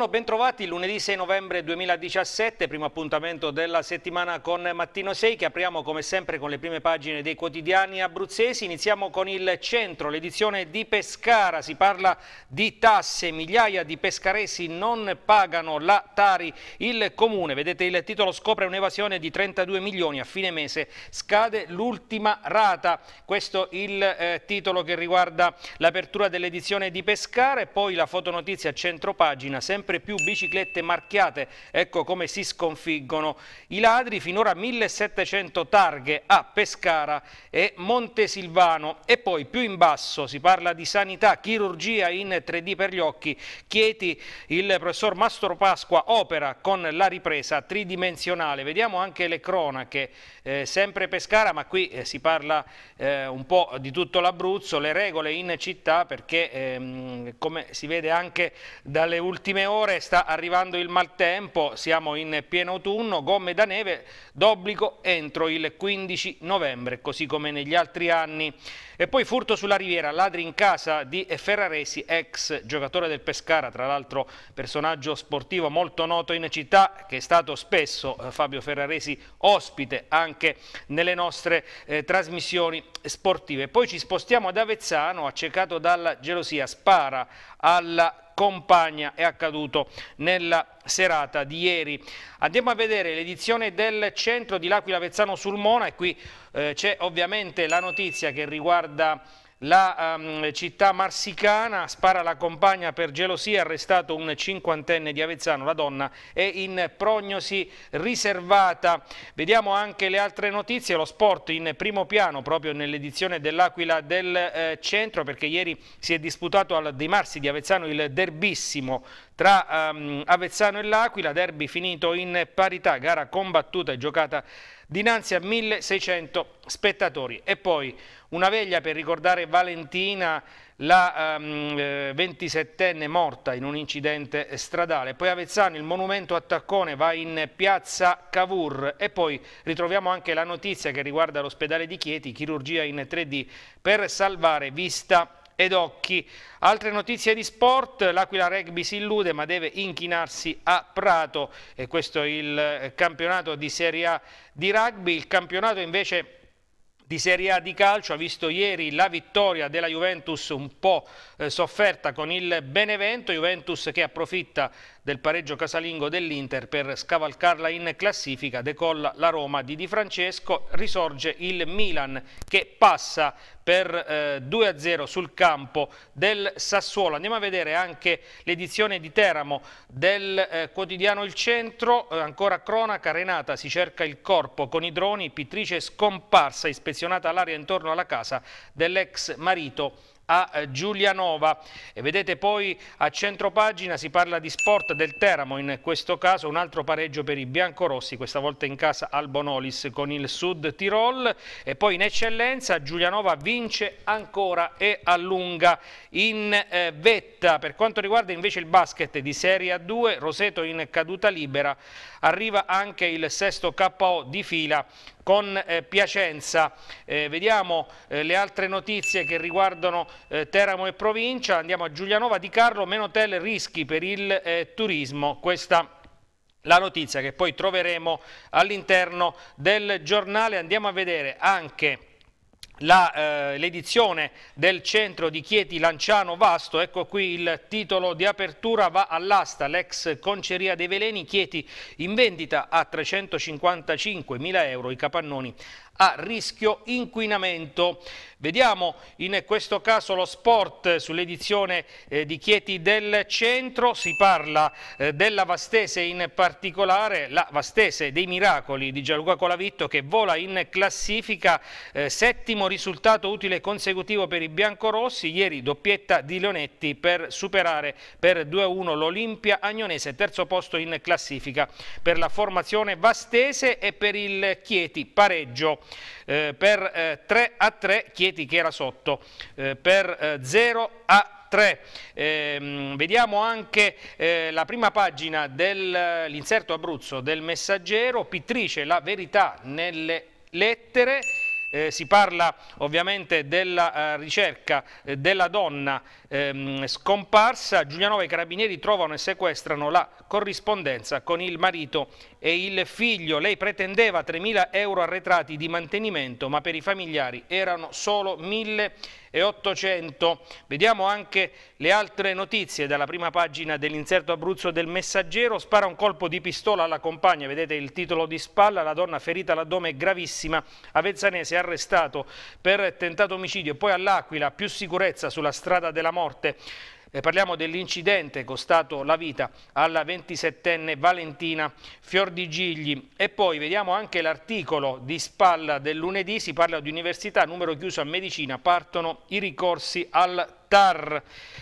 Buongiorno, bentrovati lunedì 6 novembre 2017, primo appuntamento della settimana con Mattino 6 che apriamo come sempre con le prime pagine dei quotidiani abruzzesi. Iniziamo con il centro, l'edizione di Pescara, si parla di tasse, migliaia di pescaresi non pagano la Tari, il comune, vedete il titolo scopre un'evasione di 32 milioni a fine mese, scade l'ultima rata, questo il eh, titolo che riguarda l'apertura dell'edizione di Pescara e poi la fotonotizia centro pagina, sempre sempre più biciclette marchiate. Ecco come si sconfiggono i ladri, finora 1700 targhe a Pescara e Montesilvano. E poi più in basso si parla di sanità, chirurgia in 3D per gli occhi. Chieti, il professor Mastro Pasqua opera con la ripresa tridimensionale. Vediamo anche le cronache, eh, sempre Pescara, ma qui eh, si parla eh, un po' di tutto l'Abruzzo, le regole in città perché ehm, come si vede anche dalle ultime ore ore sta arrivando il maltempo, siamo in pieno autunno, gomme da neve d'obbligo entro il 15 novembre, così come negli altri anni. E poi furto sulla riviera, ladri in casa di Ferraresi, ex giocatore del Pescara, tra l'altro personaggio sportivo molto noto in città, che è stato spesso eh, Fabio Ferraresi ospite anche nelle nostre eh, trasmissioni sportive. Poi ci spostiamo ad Avezzano, accecato dalla gelosia, spara alla Compagna è accaduto nella serata di ieri. Andiamo a vedere l'edizione del centro di L'Aquila Vezzano Mona e qui eh, c'è ovviamente la notizia che riguarda la um, città marsicana spara la compagna per gelosia, arrestato un cinquantenne di Avezzano, la donna è in prognosi riservata. Vediamo anche le altre notizie, lo sport in primo piano proprio nell'edizione dell'Aquila del eh, centro perché ieri si è disputato al De Marsi di Avezzano il derbissimo tra um, Avezzano e L'Aquila, derby finito in parità, gara combattuta e giocata dinanzi a 1600 spettatori. E poi una veglia per ricordare Valentina, la um, ehm, 27enne eh, morta in un incidente stradale. Poi Avezzano, il monumento a Taccone va in piazza Cavour e poi ritroviamo anche la notizia che riguarda l'ospedale di Chieti, chirurgia in 3D per salvare vista ed occhi. Altre notizie di sport, l'Aquila Rugby si illude ma deve inchinarsi a Prato e questo è il eh, campionato di Serie A di rugby, il campionato invece di Serie A di calcio ha visto ieri la vittoria della Juventus un po' eh, sofferta con il Benevento, Juventus che approfitta del pareggio casalingo dell'Inter per scavalcarla in classifica, decolla la Roma di Di Francesco, risorge il Milan che passa per eh, 2-0 sul campo del Sassuolo. Andiamo a vedere anche l'edizione di Teramo del eh, quotidiano Il Centro, eh, ancora cronaca, Renata si cerca il corpo con i droni, pittrice scomparsa, ispezionata l'area intorno alla casa dell'ex marito a eh, Giulianova. E vedete poi a centro pagina si parla di sport del Teramo, in questo caso un altro pareggio per i biancorossi, questa volta in casa al Bonolis con il Sud Tirol e poi in eccellenza Giulianova vince ancora e allunga in eh, vetta. Per quanto riguarda invece il basket di Serie A2, Roseto in caduta libera, arriva anche il sesto KO di fila con eh, Piacenza. Eh, vediamo eh, le altre notizie che riguardano eh, Teramo e provincia, andiamo a Giulianova di Carlo, meno hotel rischi per il eh, turismo, questa la notizia che poi troveremo all'interno del giornale, andiamo a vedere anche eh, l'edizione eh, del centro di Chieti Lanciano Vasto, ecco qui il titolo di apertura va all'asta, l'ex conceria dei veleni Chieti in vendita a 355 mila euro i capannoni a rischio inquinamento. Vediamo in questo caso lo sport sull'edizione eh, di Chieti del Centro, si parla eh, della Vastese in particolare, la Vastese dei miracoli di Gianluca Colavitto che vola in classifica, eh, settimo risultato utile consecutivo per i biancorossi, ieri doppietta di Leonetti per superare per 2-1 l'Olimpia Agnonese, terzo posto in classifica per la formazione vastese e per il Chieti pareggio eh, per 3-3 eh, Chieti Chieti che era sotto eh, per 0 eh, a 3. Eh, vediamo anche eh, la prima pagina dell'inserto Abruzzo del Messaggero, Pittrice la verità nelle lettere eh, si parla ovviamente della eh, ricerca eh, della donna ehm, scomparsa, Giulianova e i carabinieri trovano e sequestrano la corrispondenza con il marito e il figlio. Lei pretendeva 3.000 euro arretrati di mantenimento, ma per i familiari erano solo 1.000 euro e 800. Vediamo anche le altre notizie dalla prima pagina dell'inserto Abruzzo del Messaggero. Spara un colpo di pistola alla compagna, vedete il titolo di spalla, la donna ferita all'addome è gravissima. Avezzanese arrestato per tentato omicidio. Poi all'Aquila più sicurezza sulla strada della morte. E parliamo dell'incidente costato la vita alla 27enne Valentina Fiordigigli. E poi vediamo anche l'articolo di spalla del lunedì, si parla di università, numero chiuso a medicina, partono i ricorsi al TAR.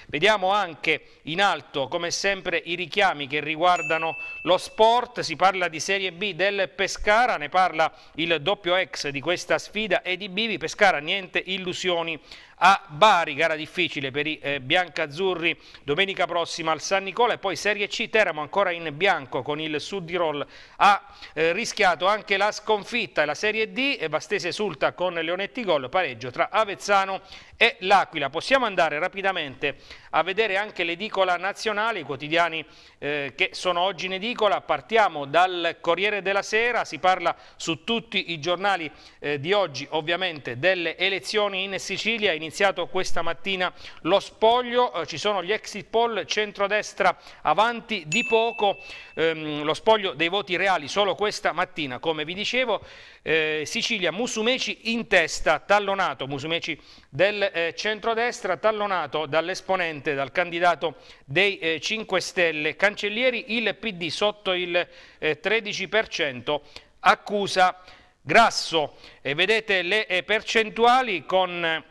Vediamo anche in alto, come sempre, i richiami che riguardano lo sport. Si parla di Serie B del Pescara, ne parla il doppio ex di questa sfida e di Bivi. Pescara, niente illusioni a Bari, gara difficile per i eh, biancazzurri domenica prossima al San Nicola e poi Serie C Teramo ancora in bianco con il Sud di Roll ha eh, rischiato anche la sconfitta e la Serie D e Bastese esulta con Leonetti gol pareggio tra Avezzano e L'Aquila. Possiamo andare rapidamente a vedere anche l'edicola nazionale, i quotidiani eh, che sono oggi in edicola. Partiamo dal Corriere della Sera, si parla su tutti i giornali eh, di oggi ovviamente delle elezioni in Sicilia, in iniziato questa mattina lo spoglio, eh, ci sono gli exit poll centrodestra avanti di poco, ehm, lo spoglio dei voti reali solo questa mattina, come vi dicevo, eh, Sicilia Musumeci in testa, tallonato, Musumeci del eh, centrodestra, tallonato dall'esponente, dal candidato dei eh, 5 Stelle, Cancellieri, il PD sotto il 13%, eh, accusa Grasso e vedete le eh, percentuali con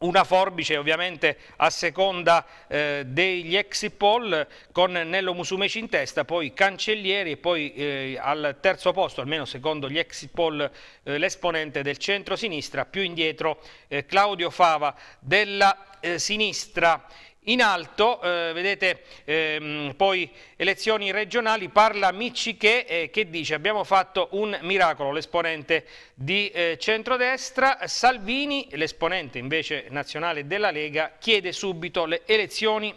una forbice ovviamente a seconda eh, degli exit poll con Nello Musumeci in testa, poi Cancellieri e poi eh, al terzo posto, almeno secondo gli exit poll, eh, l'esponente del centro-sinistra, più indietro eh, Claudio Fava della eh, sinistra. In alto, eh, vedete ehm, poi elezioni regionali, parla Micciche eh, che dice abbiamo fatto un miracolo, l'esponente di eh, centrodestra, Salvini, l'esponente invece nazionale della Lega, chiede subito le elezioni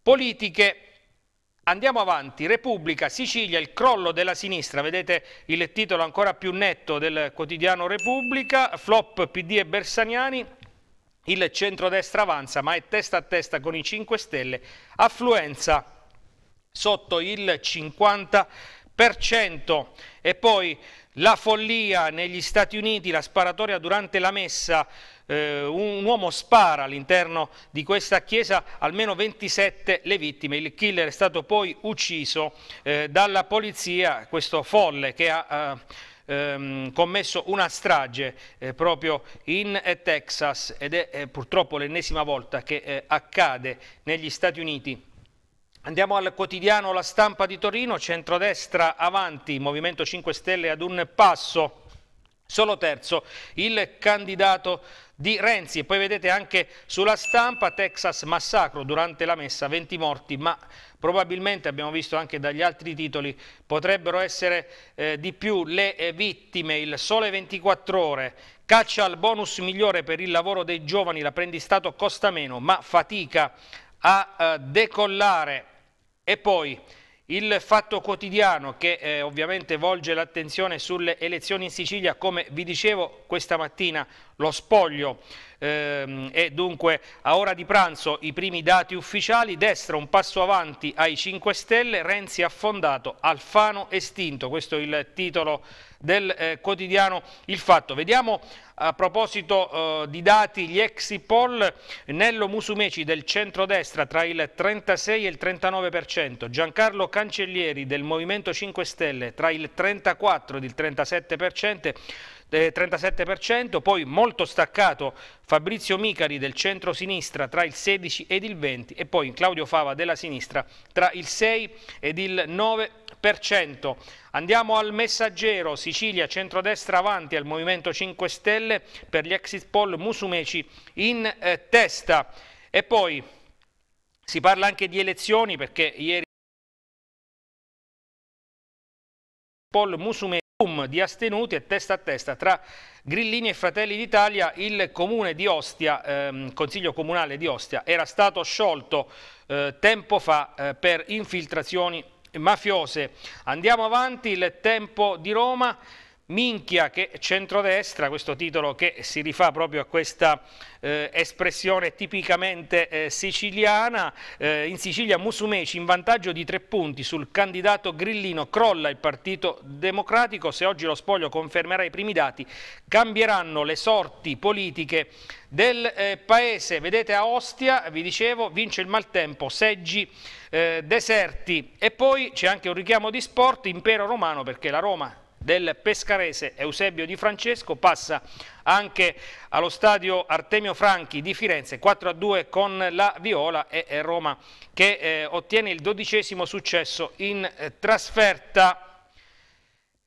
politiche. Andiamo avanti, Repubblica, Sicilia, il crollo della sinistra, vedete il titolo ancora più netto del quotidiano Repubblica, flop PD e Bersaniani, il centrodestra avanza ma è testa a testa con i 5 Stelle, affluenza sotto il 50%. E poi la follia negli Stati Uniti, la sparatoria durante la messa, eh, un uomo spara all'interno di questa chiesa, almeno 27 le vittime, il killer è stato poi ucciso eh, dalla polizia, questo folle che ha... Eh, ehm, commesso una strage eh, proprio in eh, Texas ed è eh, purtroppo l'ennesima volta che eh, accade negli Stati Uniti. Andiamo al quotidiano La Stampa di Torino, centrodestra avanti, Movimento 5 Stelle ad un passo solo terzo il candidato di Renzi e poi vedete anche sulla stampa Texas massacro durante la messa 20 morti ma probabilmente abbiamo visto anche dagli altri titoli potrebbero essere eh, di più le eh, vittime il sole 24 ore caccia al bonus migliore per il lavoro dei giovani l'apprendistato costa meno ma fatica a eh, decollare e poi il fatto quotidiano che eh, ovviamente volge l'attenzione sulle elezioni in Sicilia, come vi dicevo questa mattina, lo spoglio ehm, e dunque a ora di pranzo i primi dati ufficiali, destra un passo avanti ai 5 Stelle, Renzi affondato, Alfano estinto, questo è il titolo del eh, quotidiano Il Fatto. Vediamo a proposito eh, di dati, gli exit poll, Nello Musumeci del centrodestra tra il 36 e il 39%, Giancarlo Cancellieri del Movimento 5 Stelle tra il 34 e il 37%, 37%, eh, poi molto staccato Fabrizio Micari del centro-sinistra tra il 16 ed il 20% e poi Claudio Fava della sinistra tra il 6 ed il 9%. Andiamo al messaggero, Sicilia centrodestra avanti al Movimento 5 Stelle per gli exit poll Musumeci in eh, testa. E poi si parla anche di elezioni perché ieri poll Musumeci boom di astenuti e testa a testa tra Grillini e Fratelli d'Italia il comune di Ostia, ehm, consiglio comunale di Ostia, era stato sciolto eh, tempo fa eh, per infiltrazioni mafiose. Andiamo avanti, il tempo di Roma... Minchia che centrodestra, questo titolo che si rifà proprio a questa eh, espressione tipicamente eh, siciliana, eh, in Sicilia Musumeci in vantaggio di tre punti sul candidato Grillino crolla il Partito Democratico, se oggi lo spoglio confermerà i primi dati cambieranno le sorti politiche del eh, paese, vedete a Ostia, vi dicevo, vince il maltempo, seggi eh, deserti e poi c'è anche un richiamo di sport, impero romano perché la Roma del pescarese Eusebio Di Francesco passa anche allo stadio Artemio Franchi di Firenze 4-2 a con la Viola e eh, Roma che eh, ottiene il dodicesimo successo in eh, trasferta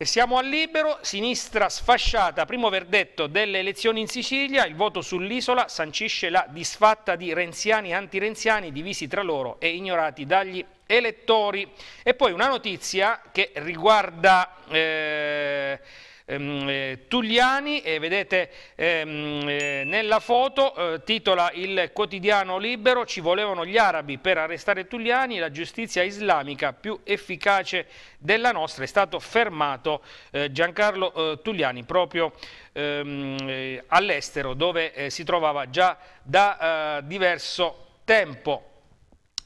siamo al libero, sinistra sfasciata, primo verdetto delle elezioni in Sicilia, il voto sull'isola sancisce la disfatta di renziani e antirenziani divisi tra loro e ignorati dagli elettori. E poi una notizia che riguarda... Eh, ehm, eh, Tugliani e vedete ehm, eh, nella foto eh, titola il quotidiano libero ci volevano gli arabi per arrestare Tugliani la giustizia islamica più efficace della nostra è stato fermato eh, Giancarlo eh, Tugliani proprio ehm, eh, all'estero dove si trovava già da diverso tempo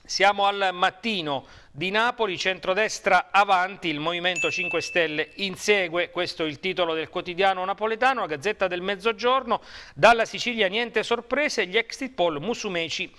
siamo al mattino di Napoli, centrodestra avanti, il Movimento 5 Stelle insegue, questo è il titolo del quotidiano napoletano, la Gazzetta del Mezzogiorno, dalla Sicilia niente sorprese, gli exit poll Musumeci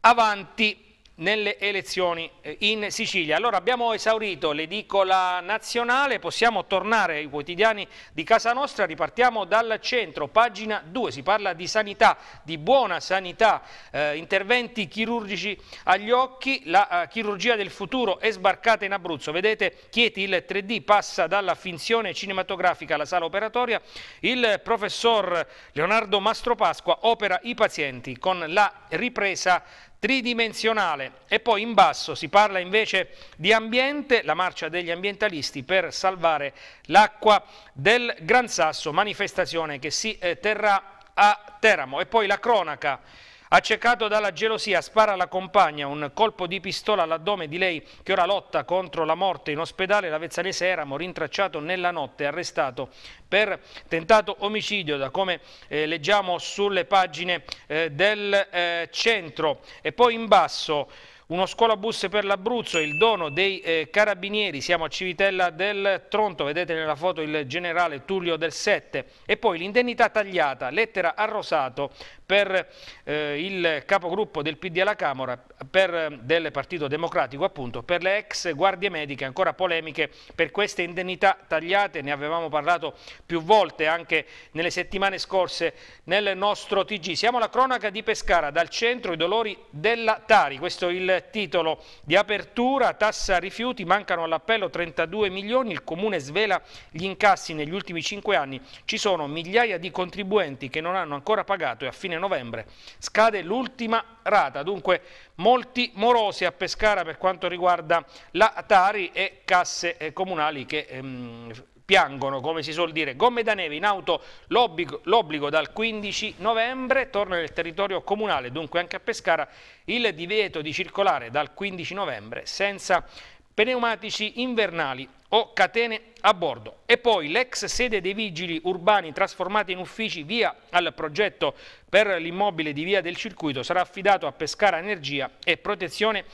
avanti nelle elezioni eh, in Sicilia. Allora abbiamo esaurito l'edicola nazionale, possiamo tornare ai quotidiani di casa nostra, ripartiamo dal centro, pagina 2, si parla di sanità, di buona sanità, eh, interventi chirurgici agli occhi, la eh, chirurgia del futuro è sbarcata in Abruzzo, vedete Chieti il 3D passa dalla finzione cinematografica alla sala operatoria, il professor Leonardo Mastropasqua opera i pazienti con la ripresa tridimensionale e poi in basso si parla invece di ambiente, la marcia degli ambientalisti per salvare l'acqua del Gran Sasso, manifestazione che si eh, terrà a Teramo e poi la cronaca Accecato dalla gelosia, spara alla compagna un colpo di pistola all'addome di lei che ora lotta contro la morte in ospedale. L'Avezzanese Eramo, rintracciato nella notte, arrestato per tentato omicidio, da come eh, leggiamo sulle pagine eh, del eh, centro. E poi in basso uno scuolabus per l'Abruzzo, il dono dei eh, carabinieri, siamo a Civitella del Tronto, vedete nella foto il generale Tullio del Sette, e poi l'indennità tagliata, lettera a Rosato per eh, il capogruppo del PD alla Camera, per, eh, del Partito Democratico appunto, per le ex guardie mediche ancora polemiche per queste indennità tagliate, ne avevamo parlato più volte anche nelle settimane scorse nel nostro TG. Siamo alla cronaca di Pescara, dal centro i dolori della Tari, questo è il titolo di apertura, tassa rifiuti, mancano all'appello 32 milioni, il Comune svela gli incassi negli ultimi 5 anni, ci sono migliaia di contribuenti che non hanno ancora pagato e a fine fine novembre scade l'ultima rata, dunque molti morosi a Pescara per quanto riguarda la Tari e casse eh, comunali che ehm, piangono, come si suol dire, gomme da neve in auto, l'obbligo dal 15 novembre, torna nel territorio comunale, dunque anche a Pescara, il divieto di circolare dal 15 novembre senza pneumatici invernali o catene a bordo. E poi l'ex sede dei vigili urbani trasformata in uffici via al progetto per l'immobile di via del circuito sarà affidato a Pescara Energia e Protezione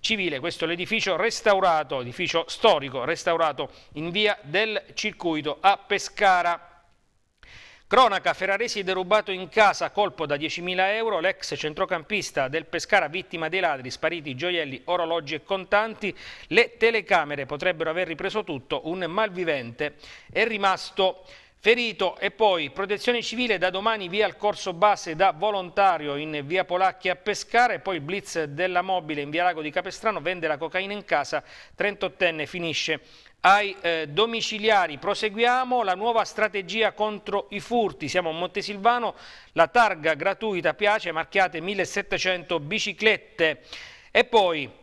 Civile. Questo è l'edificio restaurato, edificio storico restaurato in via del circuito a Pescara Cronaca, Ferraresi derubato in casa, colpo da 10.000 euro, l'ex centrocampista del Pescara vittima dei ladri, spariti gioielli, orologi e contanti, le telecamere potrebbero aver ripreso tutto, un malvivente è rimasto ferito e poi protezione civile da domani via al corso base da volontario in via Polacchi a Pescara e poi blitz della mobile in via Lago di Capestrano vende la cocaina in casa, 38enne finisce ai eh, domiciliari proseguiamo la nuova strategia contro i furti, siamo a Montesilvano, la targa gratuita piace, marchiate 1700 biciclette e poi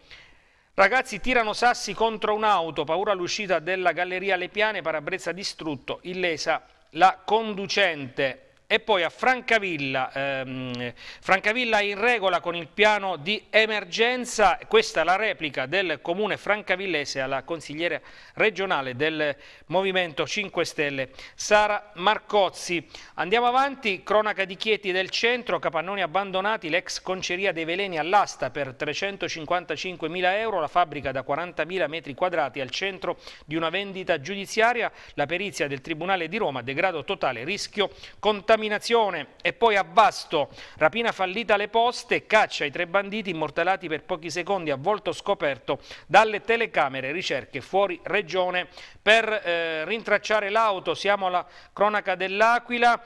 Ragazzi tirano sassi contro un'auto, paura all'uscita della galleria Le Piane, parabrezza distrutto, illesa la conducente e poi a Francavilla, ehm, Francavilla in regola con il piano di emergenza, questa è la replica del comune francavillese alla consigliera regionale del Movimento 5 Stelle, Sara Marcozzi. Andiamo avanti, cronaca di Chieti del centro, capannoni abbandonati, l'ex conceria dei veleni all'asta per 355.000 euro, la fabbrica da 40.000 metri quadrati al centro di una vendita giudiziaria, la perizia del Tribunale di Roma, degrado totale, rischio contaminato contaminazione e poi abbasto, rapina fallita alle poste, caccia ai tre banditi immortalati per pochi secondi a volto scoperto dalle telecamere, ricerche fuori regione per eh, rintracciare l'auto, siamo alla cronaca dell'Aquila,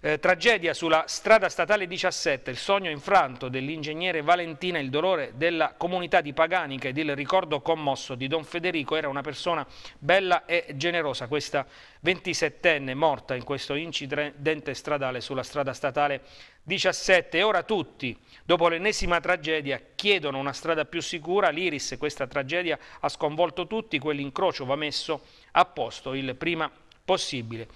eh, tragedia sulla strada statale 17, il sogno infranto dell'ingegnere Valentina, il dolore della comunità di Paganica ed il ricordo commosso di Don Federico, era una persona bella e generosa, questa 27enne morta in questo incidente stradale sulla strada statale 17. ora tutti, dopo l'ennesima tragedia, chiedono una strada più sicura. L'Iris, questa tragedia ha sconvolto tutti, quell'incrocio va messo a posto il prima possibile.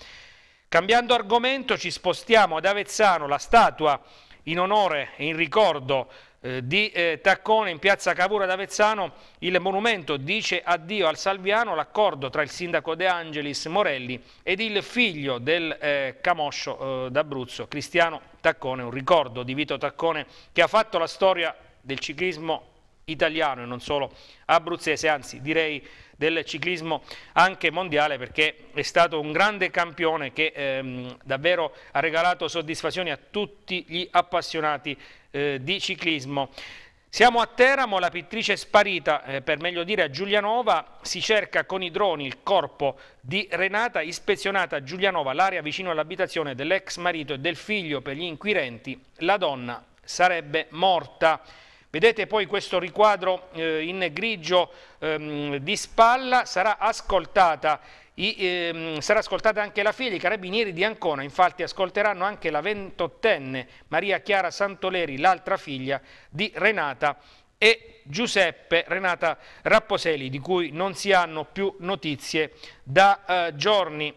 Cambiando argomento ci spostiamo ad Avezzano, la statua in onore e in ricordo eh, di eh, Taccone in piazza Cavour d'Avezzano il monumento dice addio al Salviano l'accordo tra il sindaco De Angelis Morelli ed il figlio del eh, Camoscio eh, d'Abruzzo Cristiano Taccone, un ricordo di Vito Taccone che ha fatto la storia del ciclismo italiano e non solo abruzzese, anzi direi del ciclismo anche mondiale perché è stato un grande campione che ehm, davvero ha regalato soddisfazioni a tutti gli appassionati eh, di ciclismo. Siamo a Teramo, la pittrice è sparita, eh, per meglio dire a Giulianova, si cerca con i droni il corpo di Renata, ispezionata a Giulianova l'area vicino all'abitazione dell'ex marito e del figlio per gli inquirenti, la donna sarebbe morta. Vedete poi questo riquadro eh, in grigio ehm, di spalla, sarà ascoltata i, ehm, sarà ascoltata anche la figlia, i carabinieri di Ancona, infatti ascolteranno anche la ventottenne Maria Chiara Santoleri, l'altra figlia di Renata e Giuseppe Renata Rapposeli, di cui non si hanno più notizie da eh, giorni.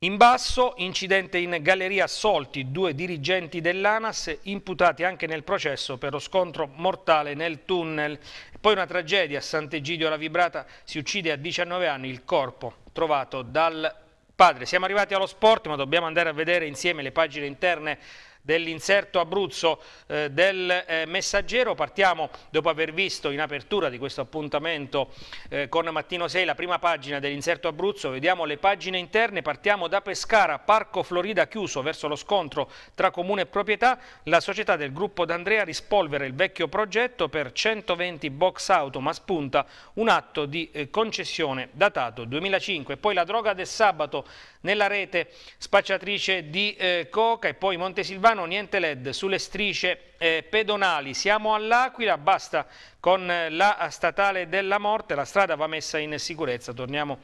In basso, incidente in Galleria Assolti, due dirigenti dell'ANAS imputati anche nel processo per lo scontro mortale nel tunnel. Poi una tragedia, Sant'Egidio alla Vibrata si uccide a 19 anni il corpo trovato dal padre. Siamo arrivati allo sport ma dobbiamo andare a vedere insieme le pagine interne dell'inserto Abruzzo eh, del eh, Messaggero. Partiamo dopo aver visto in apertura di questo appuntamento eh, con Mattino 6 la prima pagina dell'inserto Abruzzo, vediamo le pagine interne, partiamo da Pescara, Parco Florida chiuso verso lo scontro tra comune e proprietà, la società del gruppo D'Andrea rispolvere il vecchio progetto per 120 box auto ma spunta un atto di eh, concessione datato 2005, poi la droga del sabato nella rete spacciatrice di eh, Coca e poi Montesilvano Milano, niente led sulle strisce eh, pedonali. Siamo all'Aquila, basta con eh, la statale della morte, la strada va messa in sicurezza. Torniamo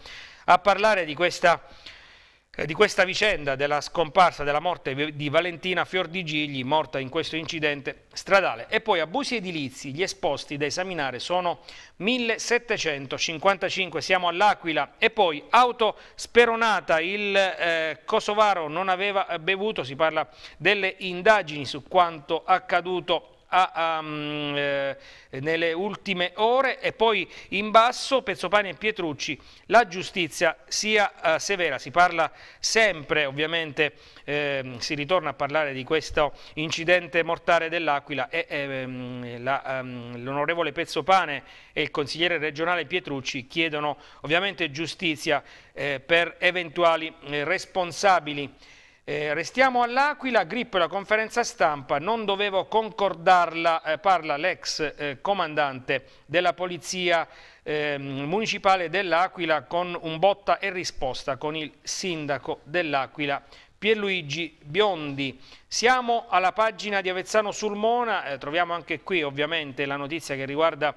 a parlare di questa eh, di questa vicenda della scomparsa della morte di Valentina Fiordigigli, morta in questo incidente stradale. E poi abusi edilizi, gli esposti da esaminare sono 1755, siamo all'Aquila. E poi auto speronata, il eh, Kosovaro non aveva eh, bevuto, si parla delle indagini su quanto accaduto a, um, eh, nelle ultime ore e poi in basso Pezzopani e Pietrucci la giustizia sia uh, severa, si parla sempre ovviamente, eh, si ritorna a parlare di questo incidente mortale dell'Aquila e ehm, ehm l'onorevole um, Pezzopane e il consigliere regionale Pietrucci chiedono ovviamente giustizia eh, per eventuali eh, responsabili eh, restiamo all'Aquila, Grippo e la conferenza stampa, non dovevo concordarla, eh, parla l'ex eh, comandante della Polizia ehm, Municipale dell'Aquila con un botta e risposta con il sindaco dell'Aquila Pierluigi Biondi. Siamo alla pagina di Avezzano Sulmona, eh, troviamo anche qui ovviamente la notizia che riguarda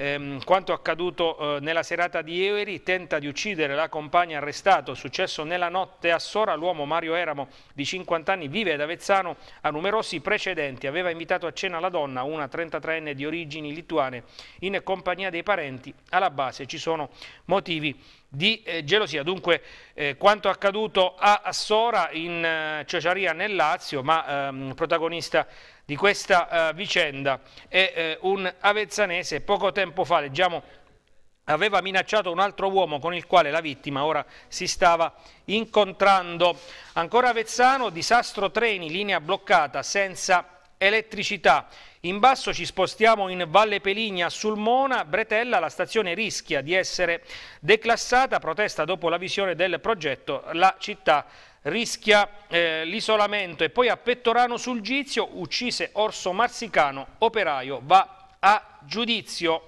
ehm, quanto accaduto eh, nella serata di ieri, tenta di uccidere la compagna arrestato, successo nella notte a Sora, l'uomo Mario Eramo di 50 anni vive ad Avezzano, ha numerosi precedenti, aveva invitato a cena la donna, una 33enne di origini lituane, in compagnia dei parenti, alla base ci sono motivi di eh, gelosia. Dunque eh, quanto accaduto a Sora in eh, Ciociaria nel Lazio, ma ehm, protagonista di questa uh, vicenda è uh, eh, un avezzanese poco tempo fa, leggiamo aveva minacciato un altro uomo con il quale la vittima ora si stava incontrando. Ancora Avezzano, disastro treni, linea bloccata, senza elettricità. In basso ci spostiamo in Valle Peligna, Sulmona, Bretella, la stazione rischia di essere declassata, protesta dopo la visione del progetto la città rischia eh, l'isolamento e poi a Pettorano sul Gizio uccise Orso Marsicano, operaio, va a giudizio.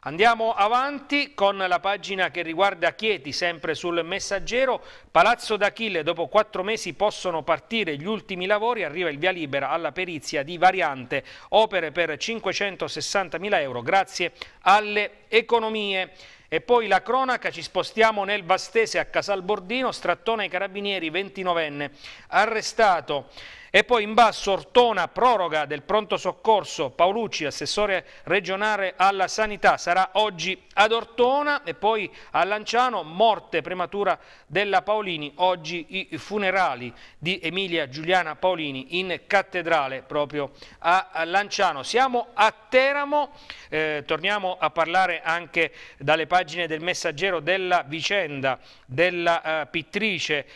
Andiamo avanti con la pagina che riguarda Chieti, sempre sul messaggero. Palazzo d'Achille, dopo quattro mesi possono partire gli ultimi lavori, arriva il via libera alla perizia di variante, opere per 560.000 euro grazie alle economie. E poi la cronaca, ci spostiamo nel Vastese a Casalbordino, strattone ai carabinieri, 29enne, arrestato e poi in basso Ortona, proroga del pronto soccorso, Paolucci, assessore regionale alla sanità, sarà oggi ad Ortona e poi a Lanciano, morte prematura della Paolini, oggi i funerali di Emilia Giuliana Paolini in cattedrale proprio a Lanciano. Siamo a Teramo, eh, torniamo a parlare anche dalle pagine del messaggero della vicenda della eh, pittrice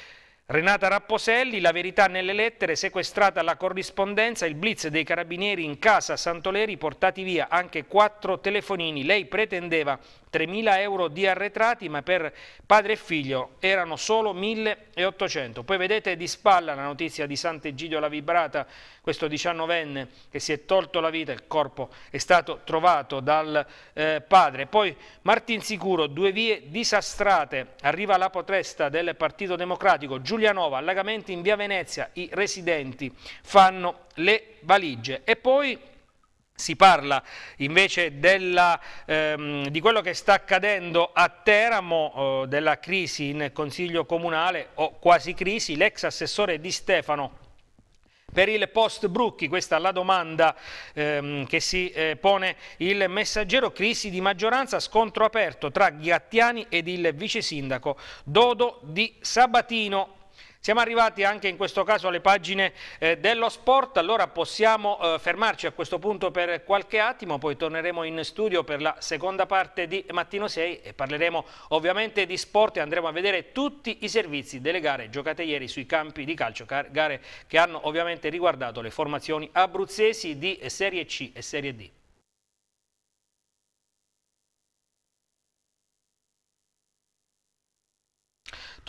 Renata Rapposelli, la verità nelle lettere, sequestrata la corrispondenza, il blitz dei carabinieri in casa Santoleri, portati via anche quattro telefonini. Lei pretendeva 3.000 euro di arretrati, ma per padre e figlio erano solo 1.800. Poi vedete di spalla la notizia di Sant'Egidio La Vibrata, questo diciannovenne che si è tolto la vita, il corpo è stato trovato dal eh, padre. Poi Martin Sicuro, due vie disastrate, arriva la potresta del Partito Democratico, Giulianova, allagamenti in via Venezia, i residenti fanno le valigie. E poi si parla invece della, ehm, di quello che sta accadendo a Teramo, eh, della crisi in Consiglio Comunale o quasi crisi, l'ex assessore Di Stefano per il post Brucchi, questa è la domanda ehm, che si eh, pone il messaggero, crisi di maggioranza, scontro aperto tra Ghiattiani ed il vice sindaco Dodo di Sabatino. Siamo arrivati anche in questo caso alle pagine eh, dello sport, allora possiamo eh, fermarci a questo punto per qualche attimo, poi torneremo in studio per la seconda parte di Mattino 6 e parleremo ovviamente di sport e andremo a vedere tutti i servizi delle gare giocate ieri sui campi di calcio, gare che hanno ovviamente riguardato le formazioni abruzzesi di Serie C e Serie D.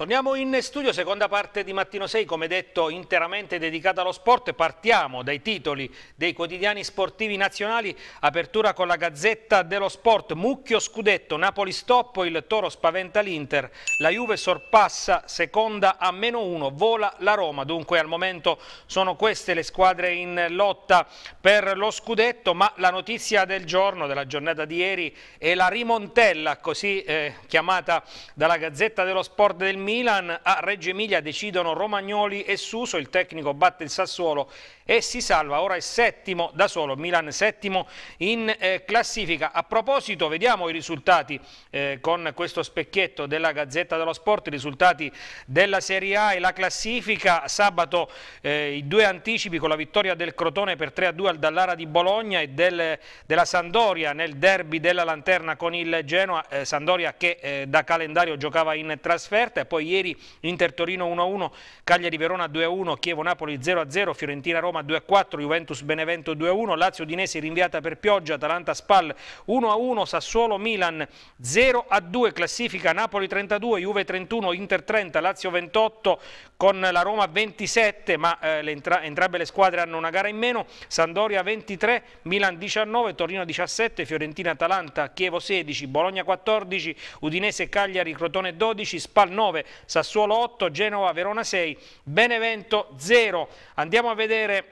Torniamo in studio, seconda parte di Mattino 6, come detto interamente dedicata allo sport. Partiamo dai titoli dei quotidiani sportivi nazionali, apertura con la Gazzetta dello Sport, Mucchio Scudetto, Napoli stoppo, il Toro spaventa l'Inter, la Juve sorpassa, seconda a meno 1, vola la Roma. Dunque al momento sono queste le squadre in lotta per lo Scudetto, ma la notizia del giorno, della giornata di ieri, è la rimontella, così eh, chiamata dalla Gazzetta dello Sport del Milan, Milan, a Reggio Emilia decidono Romagnoli e Suso, il tecnico batte il Sassuolo e si salva, ora è settimo da solo, Milan settimo in eh, classifica. A proposito vediamo i risultati eh, con questo specchietto della Gazzetta dello Sport, i risultati della Serie A e la classifica, sabato eh, i due anticipi con la vittoria del Crotone per 3-2 al Dallara di Bologna e del, della Sandoria nel derby della Lanterna con il Genoa, eh, Sandoria che eh, da calendario giocava in trasferta e poi ieri Inter Torino 1-1, Cagliari Verona 2-1, Chievo Napoli 0-0, Fiorentina Roma Roma 2-4, Juventus Benevento 2-1, Lazio Udinese rinviata per pioggia, Atalanta Spal 1-1, Sassuolo Milan 0-2, classifica Napoli 32, Juve 31, Inter 30, Lazio 28 con la Roma 27, ma eh, le entra entrambe le squadre hanno una gara in meno, Sandoria 23, Milan 19, Torino 17, Fiorentina Atalanta, Chievo 16, Bologna 14, Udinese Cagliari, Crotone 12, Spal 9, Sassuolo 8, Genova Verona 6, Benevento 0. Andiamo a vedere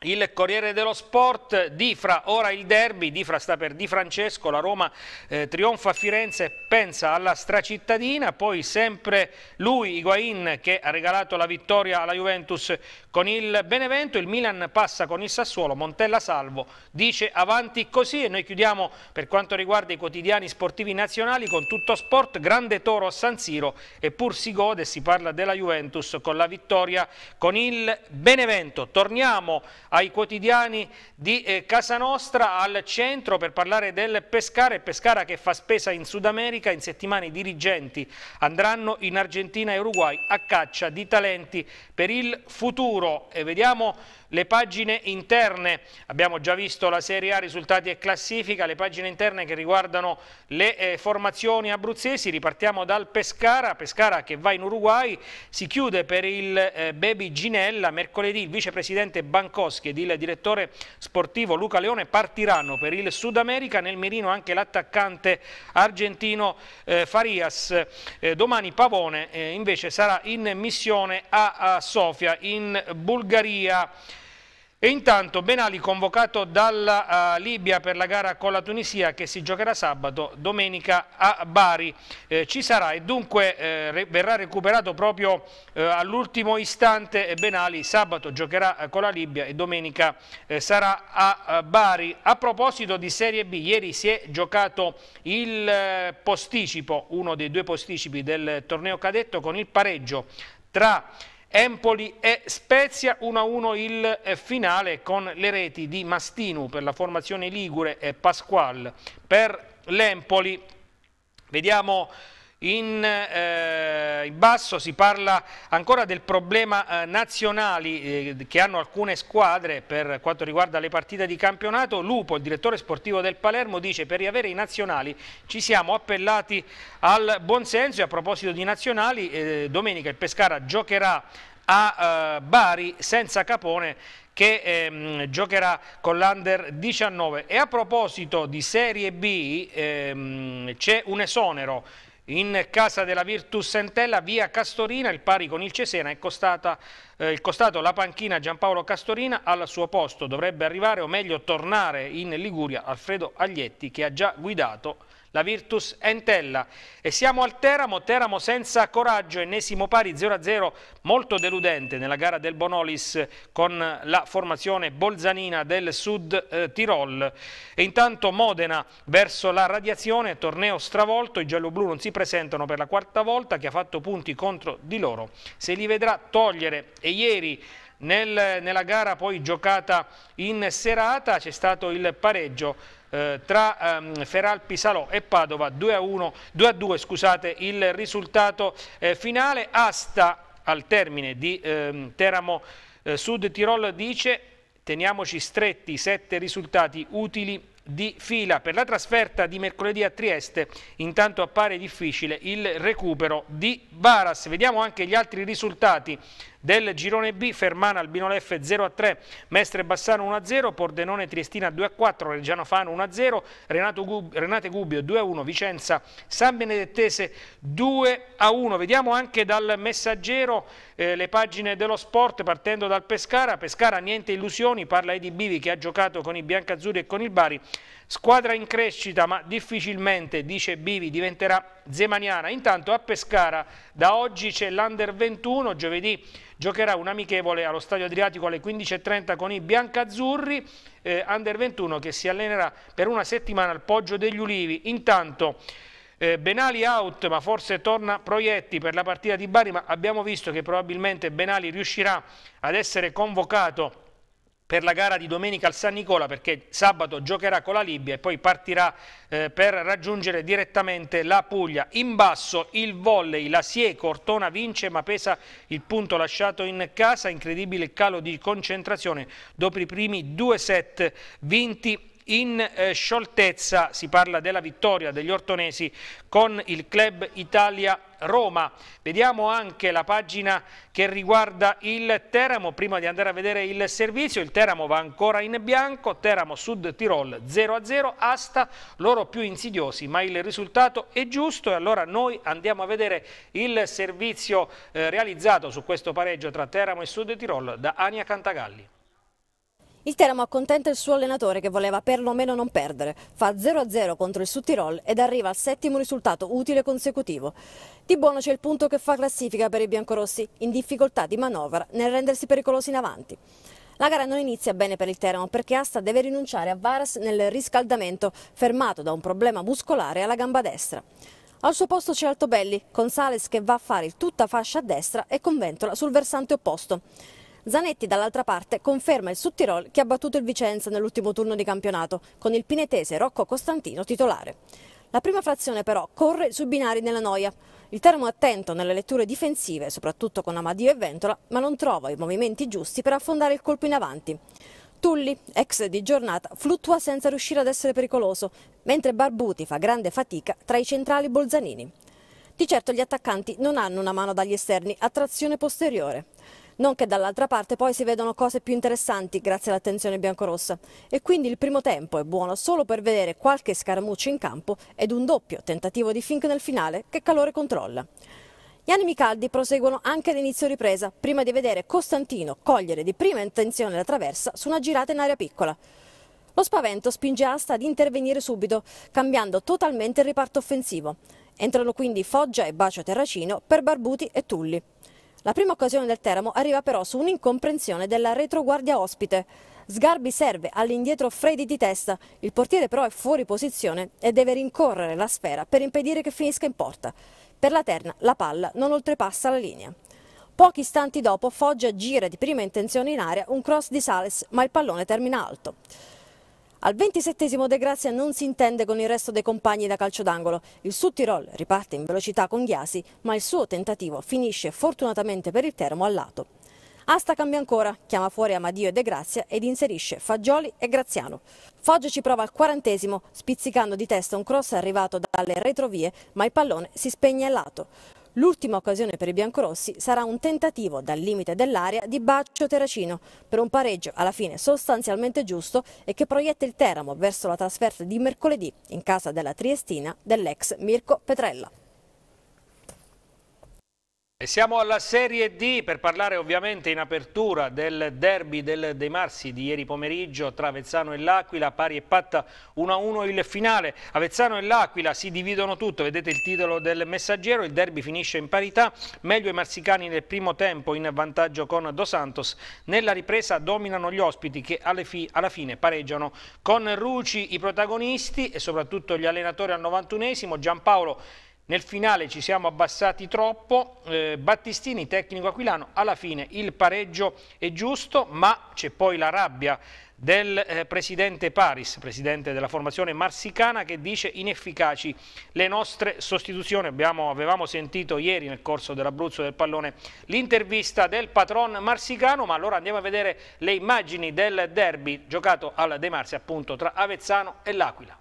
il Corriere dello Sport, Difra, ora il derby, Difra sta per Di Francesco, la Roma eh, trionfa a Firenze, pensa alla stracittadina, poi sempre lui, Higuain, che ha regalato la vittoria alla Juventus con il Benevento, il Milan passa con il Sassuolo, Montella salvo, dice avanti così e noi chiudiamo per quanto riguarda i quotidiani sportivi nazionali con tutto sport, grande toro a San Siro eppur si gode, si parla della Juventus con la vittoria con il Benevento. Torniamo ai quotidiani di eh, Casa Nostra al centro per parlare del Pescara e Pescara che fa spesa in Sud America. In settimane i dirigenti andranno in Argentina e Uruguay a caccia di talenti per il futuro. E vediamo le pagine interne, abbiamo già visto la Serie A, risultati e classifica, le pagine interne che riguardano le eh, formazioni abruzzesi, ripartiamo dal Pescara, Pescara che va in Uruguay, si chiude per il eh, Baby Ginella, mercoledì il vicepresidente Bancoschi ed il direttore sportivo Luca Leone partiranno per il Sud America, nel mirino anche l'attaccante argentino eh, Farias, eh, domani Pavone eh, invece sarà in missione a, a Sofia in Bulgaria. E intanto Ben Ali convocato dalla uh, Libia per la gara con la Tunisia che si giocherà sabato, domenica a Bari. Eh, ci sarà e dunque eh, verrà recuperato proprio eh, all'ultimo istante Ben Ali. Sabato giocherà eh, con la Libia e domenica eh, sarà a Bari. A proposito di Serie B, ieri si è giocato il posticipo, uno dei due posticipi del torneo cadetto con il pareggio tra Empoli e Spezia 1-1 il eh, finale con le reti di Mastinu per la formazione Ligure e Pasquale per l'Empoli. Vediamo in, eh, in, basso si parla ancora del problema eh, nazionali eh, che hanno alcune squadre per quanto riguarda le partite di campionato. Lupo, il direttore sportivo del Palermo, dice per riavere i nazionali ci siamo appellati al buonsenso e a proposito di nazionali, eh, domenica il Pescara giocherà a eh, Bari senza Capone che ehm, giocherà con l'Under 19. E a proposito di Serie B ehm, c'è un esonero in casa della Virtus Sentella, via Castorina, il pari con il Cesena, è costata, eh, il costato la panchina Giampaolo Castorina al suo posto dovrebbe arrivare o meglio tornare in Liguria Alfredo Aglietti che ha già guidato la Virtus Entella. E siamo al Teramo, Teramo senza coraggio, ennesimo pari 0-0, molto deludente nella gara del Bonolis con la formazione bolzanina del Sud eh, Tirol. E intanto Modena verso la radiazione, torneo stravolto, i gialloblu non si presentano per la quarta volta, che ha fatto punti contro di loro. Se li vedrà togliere e ieri nel, nella gara poi giocata in serata c'è stato il pareggio eh, tra ehm, Feralpi Salò e Padova 2 a, 1, 2 a 2 scusate, il risultato eh, finale. Asta al termine di ehm, Teramo eh, Sud Tirol dice teniamoci stretti i sette risultati utili di fila per la trasferta di mercoledì a Trieste intanto appare difficile il recupero di Varas vediamo anche gli altri risultati del girone B, Fermana, Albinole F 0-3, Mestre Bassano 1-0, a Pordenone Triestina 2-4, a Reggiano Fano 1-0, a Renate Gubbio 2-1, a Vicenza San Benedettese 2-1. Vediamo anche dal messaggero eh, le pagine dello sport partendo dal Pescara. Pescara niente illusioni, parla Edi Bivi che ha giocato con i biancazzurri e con il Bari. Squadra in crescita ma difficilmente, dice Bivi, diventerà zemaniana. Intanto a Pescara da oggi c'è l'Under 21, giovedì giocherà un amichevole allo Stadio Adriatico alle 15.30 con i biancazzurri, eh, Under 21 che si allenerà per una settimana al Poggio degli Ulivi. Intanto... Eh, Benali out, ma forse torna Proietti per la partita di Bari, ma abbiamo visto che probabilmente Benali riuscirà ad essere convocato per la gara di domenica al San Nicola perché sabato giocherà con la Libia e poi partirà eh, per raggiungere direttamente la Puglia. In basso il volley, la Sie, Cortona vince ma pesa il punto lasciato in casa, incredibile calo di concentrazione dopo i primi due set vinti in eh, scioltezza si parla della vittoria degli ortonesi con il club Italia Roma. Vediamo anche la pagina che riguarda il Teramo, prima di andare a vedere il servizio, il Teramo va ancora in bianco, Teramo Sud Tirol 0-0, Asta, loro più insidiosi, ma il risultato è giusto e allora noi andiamo a vedere il servizio eh, realizzato su questo pareggio tra Teramo e Sud Tirol da Ania Cantagalli. Il Teramo accontenta il suo allenatore che voleva perlomeno non perdere, fa 0-0 contro il Suttirol ed arriva al settimo risultato utile consecutivo. Di buono c'è il punto che fa classifica per i biancorossi, in difficoltà di manovra nel rendersi pericolosi in avanti. La gara non inizia bene per il Teramo perché Asta deve rinunciare a Varas nel riscaldamento, fermato da un problema muscolare alla gamba destra. Al suo posto c'è Altobelli, con Sales che va a fare il tutta fascia a destra e con Ventola sul versante opposto. Zanetti dall'altra parte conferma il Suttirol che ha battuto il Vicenza nell'ultimo turno di campionato con il pinetese Rocco Costantino titolare. La prima frazione però corre sui binari nella noia. Il Teramo è attento nelle letture difensive, soprattutto con Amadio e Ventola, ma non trova i movimenti giusti per affondare il colpo in avanti. Tulli, ex di giornata, fluttua senza riuscire ad essere pericoloso, mentre Barbuti fa grande fatica tra i centrali bolzanini. Di certo gli attaccanti non hanno una mano dagli esterni a trazione posteriore. Non che dall'altra parte poi si vedono cose più interessanti grazie all'attenzione biancorossa. E quindi il primo tempo è buono solo per vedere qualche scaramuccio in campo ed un doppio tentativo di Fink nel finale che calore controlla. Gli animi caldi proseguono anche all'inizio ripresa, prima di vedere Costantino cogliere di prima intenzione la traversa su una girata in area piccola. Lo spavento spinge Asta ad intervenire subito, cambiando totalmente il riparto offensivo. Entrano quindi Foggia e Bacio Terracino per Barbuti e Tulli. La prima occasione del Teramo arriva però su un'incomprensione della retroguardia ospite. Sgarbi serve all'indietro Freddy di testa, il portiere però è fuori posizione e deve rincorrere la sfera per impedire che finisca in porta. Per la terna la palla non oltrepassa la linea. Pochi istanti dopo Foggia gira di prima intenzione in area un cross di Sales ma il pallone termina alto. Al 27 De Grazia non si intende con il resto dei compagni da calcio d'angolo. Il Sud Tirol riparte in velocità con Ghiasi, ma il suo tentativo finisce fortunatamente per il termo al lato. Asta cambia ancora, chiama fuori Amadio e De Grazia ed inserisce Fagioli e Graziano. Foggia ci prova al quarantesimo, spizzicando di testa un cross arrivato dalle retrovie, ma il pallone si spegne al lato. L'ultima occasione per i biancorossi sarà un tentativo dal limite dell'area di Baccio Terracino per un pareggio alla fine sostanzialmente giusto e che proietta il Teramo verso la trasferta di mercoledì in casa della Triestina dell'ex Mirko Petrella. E siamo alla Serie D per parlare ovviamente in apertura del derby del De Marsi di ieri pomeriggio tra Avezzano e L'Aquila, pari e patta 1-1 il finale. Avezzano e L'Aquila si dividono tutto, vedete il titolo del messaggero, il derby finisce in parità, meglio i marsicani nel primo tempo in vantaggio con Dos Santos, nella ripresa dominano gli ospiti che alla fine pareggiano con Ruci i protagonisti e soprattutto gli allenatori al 91esimo, Giampaolo nel finale ci siamo abbassati troppo, eh, Battistini, tecnico aquilano, alla fine il pareggio è giusto, ma c'è poi la rabbia del eh, presidente Paris, presidente della formazione marsicana, che dice inefficaci le nostre sostituzioni. Abbiamo, avevamo sentito ieri nel corso dell'Abruzzo del Pallone l'intervista del patron marsicano, ma allora andiamo a vedere le immagini del derby giocato al De Marzi appunto tra Avezzano e L'Aquila.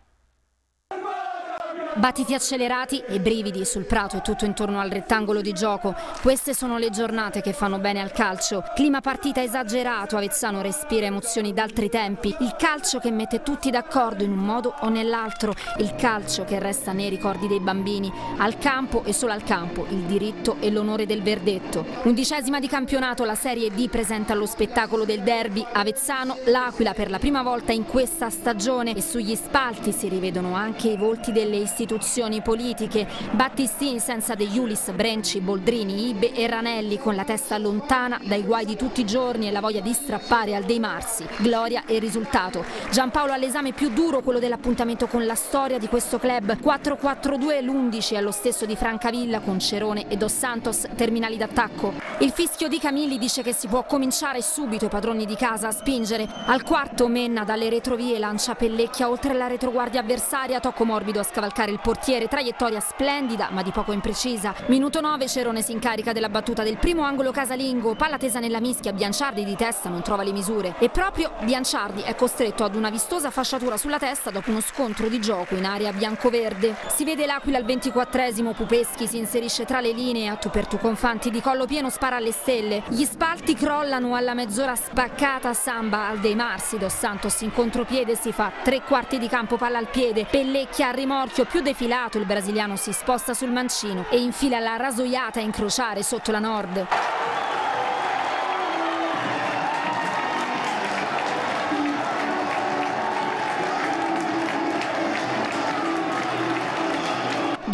Battiti accelerati e brividi sul prato e tutto intorno al rettangolo di gioco. Queste sono le giornate che fanno bene al calcio. Clima partita esagerato, Avezzano respira emozioni d'altri tempi. Il calcio che mette tutti d'accordo in un modo o nell'altro. Il calcio che resta nei ricordi dei bambini. Al campo e solo al campo il diritto e l'onore del verdetto. Undicesima di campionato la Serie D presenta lo spettacolo del derby Avezzano-L'Aquila per la prima volta in questa stagione e sugli spalti si rivedono anche i volti delle istituzioni politiche. Battistin senza De Iulis, Brenci, Boldrini, Ibe e Ranelli con la testa lontana dai guai di tutti i giorni e la voglia di strappare al dei Marsi. Gloria e risultato. Giampaolo all'esame più duro, quello dell'appuntamento con la storia di questo club. 4-4-2 l'11 è lo stesso di Francavilla con Cerone e Dos Santos, terminali d'attacco. Il fischio di Camilli dice che si può cominciare subito i padroni di casa a spingere. Al quarto Menna dalle retrovie lancia Pellecchia oltre la retroguardia avversaria, tocco morbido a scavalcare varcare il portiere, traiettoria splendida ma di poco imprecisa. Minuto 9 Cerone si incarica della battuta del primo angolo casalingo, palla tesa nella mischia, Bianciardi di testa non trova le misure e proprio Bianciardi è costretto ad una vistosa fasciatura sulla testa dopo uno scontro di gioco in area biancoverde. Si vede l'Aquila al 24esimo, Pupeschi si inserisce tra le linee, a tu per tu con Fanti di collo pieno spara alle stelle. Gli spalti crollano alla mezz'ora spaccata, Samba al dei Marsi, Dos Santos in contropiede si fa tre quarti di campo palla al piede, Pellecchia al rimorchio, punto più defilato il brasiliano si sposta sul mancino e infila la rasoiata a incrociare sotto la nord.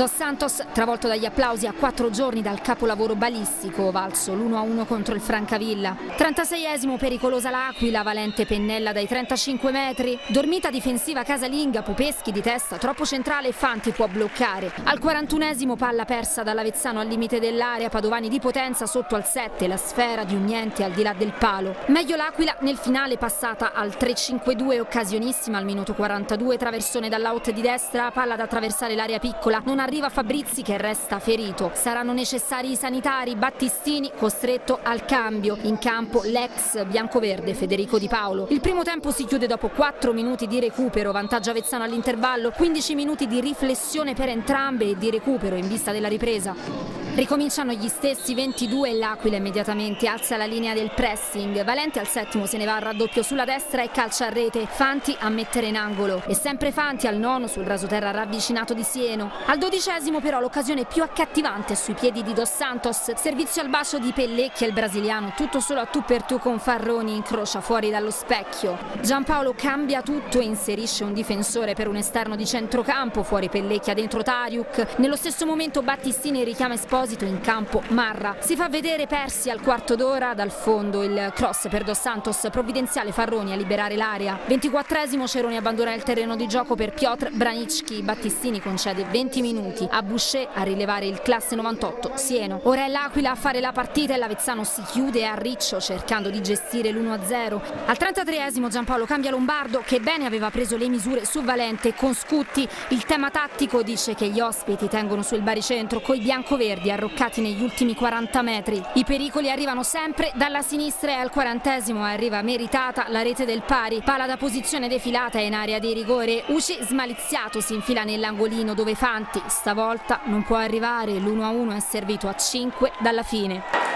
Dos Santos, travolto dagli applausi a quattro giorni dal capolavoro balistico, valso l'1-1 contro il Francavilla. 36esimo pericolosa l'Aquila, valente pennella dai 35 metri. Dormita difensiva casalinga, Pupeschi di testa, troppo centrale e Fanti può bloccare. Al 41esimo palla persa dall'Avezzano al limite dell'area, Padovani di potenza sotto al 7, la sfera di un niente al di là del palo. Meglio l'Aquila nel finale passata al 3-5-2, occasionissima al minuto 42, traversone dall'out di destra, palla da attraversare l'area piccola, non arriva Arriva Fabrizi che resta ferito. Saranno necessari i sanitari, Battistini costretto al cambio. In campo l'ex biancoverde Federico Di Paolo. Il primo tempo si chiude dopo 4 minuti di recupero, vantaggio Avezzano all'intervallo, 15 minuti di riflessione per entrambe e di recupero in vista della ripresa. Ricominciano gli stessi 22 e l'Aquila immediatamente alza la linea del pressing. Valente al settimo se ne va a raddoppio sulla destra e calcia a rete. Fanti a mettere in angolo. E sempre Fanti al nono sul rasoterra ravvicinato di Sieno. Al dodicesimo però l'occasione più accattivante sui piedi di Dos Santos, servizio al bacio di Pellecchia, il brasiliano, tutto solo a tu per tu con Farroni, incrocia fuori dallo specchio. Giampaolo cambia tutto e inserisce un difensore per un esterno di centrocampo, fuori Pellecchia dentro Tariuk, nello stesso momento Battistini richiama Esposito in campo Marra. Si fa vedere Persi al quarto d'ora, dal fondo il cross per Dos Santos, provvidenziale Farroni a liberare l'area. 24esimo Ceroni abbandona il terreno di gioco per Piotr Branicki, Battistini concede 20 minuti minuti. A Boucher a rilevare il classe 98 Sieno. Ora è l'Aquila a fare la partita e l'Avezzano si chiude a riccio cercando di gestire l'1-0. Al 33esimo Giampaolo cambia Lombardo che bene aveva preso le misure su Valente con Scutti. Il tema tattico dice che gli ospiti tengono sul baricentro coi biancoverdi arroccati negli ultimi 40 metri. I pericoli arrivano sempre dalla sinistra e al 40esimo arriva meritata la rete del pari. Pala da posizione defilata in area di rigore. Uci smaliziato si infila nell'angolino dove Fanti Stavolta non può arrivare, l'1-1 è servito a 5 dalla fine.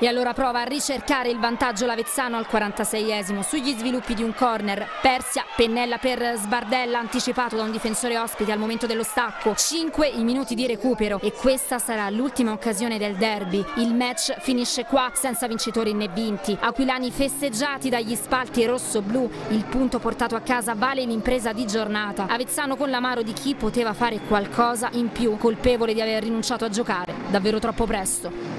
E allora prova a ricercare il vantaggio l'Avezzano al 46esimo sugli sviluppi di un corner. Persia, pennella per Sbardella anticipato da un difensore ospite al momento dello stacco. 5 i minuti di recupero e questa sarà l'ultima occasione del derby. Il match finisce qua senza vincitori né vinti. Aquilani festeggiati dagli spalti rosso-blu. Il punto portato a casa vale l'impresa di giornata. Avezzano con l'amaro di chi poteva fare qualcosa in più, colpevole di aver rinunciato a giocare davvero troppo presto.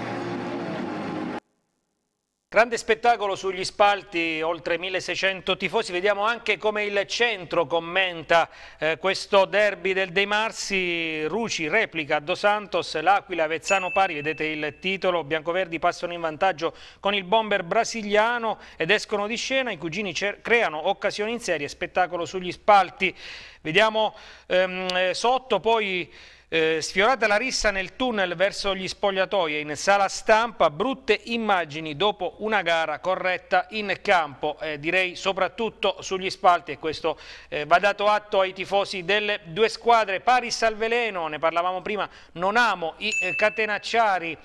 Grande spettacolo sugli spalti, oltre 1600 tifosi, vediamo anche come il centro commenta eh, questo derby del De Marsi, Ruci replica a Dos Santos, L'Aquila, Vezzano pari, vedete il titolo, Biancoverdi passano in vantaggio con il bomber brasiliano ed escono di scena, i cugini creano occasioni in serie, spettacolo sugli spalti, vediamo ehm, eh, sotto poi... Eh, sfiorata la rissa nel tunnel verso gli spogliatoi e in sala stampa, brutte immagini dopo una gara corretta in campo, eh, direi soprattutto sugli spalti e questo eh, va dato atto ai tifosi delle due squadre. Paris al veleno, ne parlavamo prima, non amo i eh, catenacciari.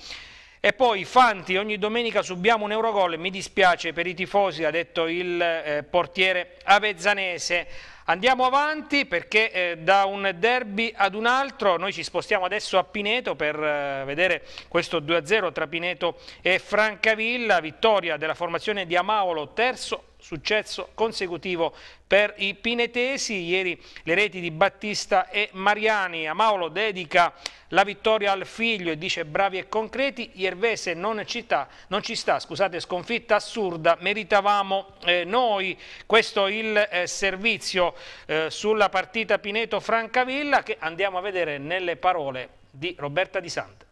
E poi Fanti, ogni domenica subiamo un Eurogol, mi dispiace per i tifosi, ha detto il eh, portiere avezzanese. Andiamo avanti perché eh, da un derby ad un altro, noi ci spostiamo adesso a Pineto per eh, vedere questo 2-0 tra Pineto e Francavilla, vittoria della formazione di Amaolo, terzo successo consecutivo per i pinetesi. Ieri le reti di Battista e Mariani. A Maolo dedica la vittoria al figlio e dice bravi e concreti. Iervese non, città, non ci sta, scusate, sconfitta assurda, meritavamo eh, noi. Questo il eh, servizio eh, sulla partita Pineto-Francavilla che andiamo a vedere nelle parole di Roberta Di Sante.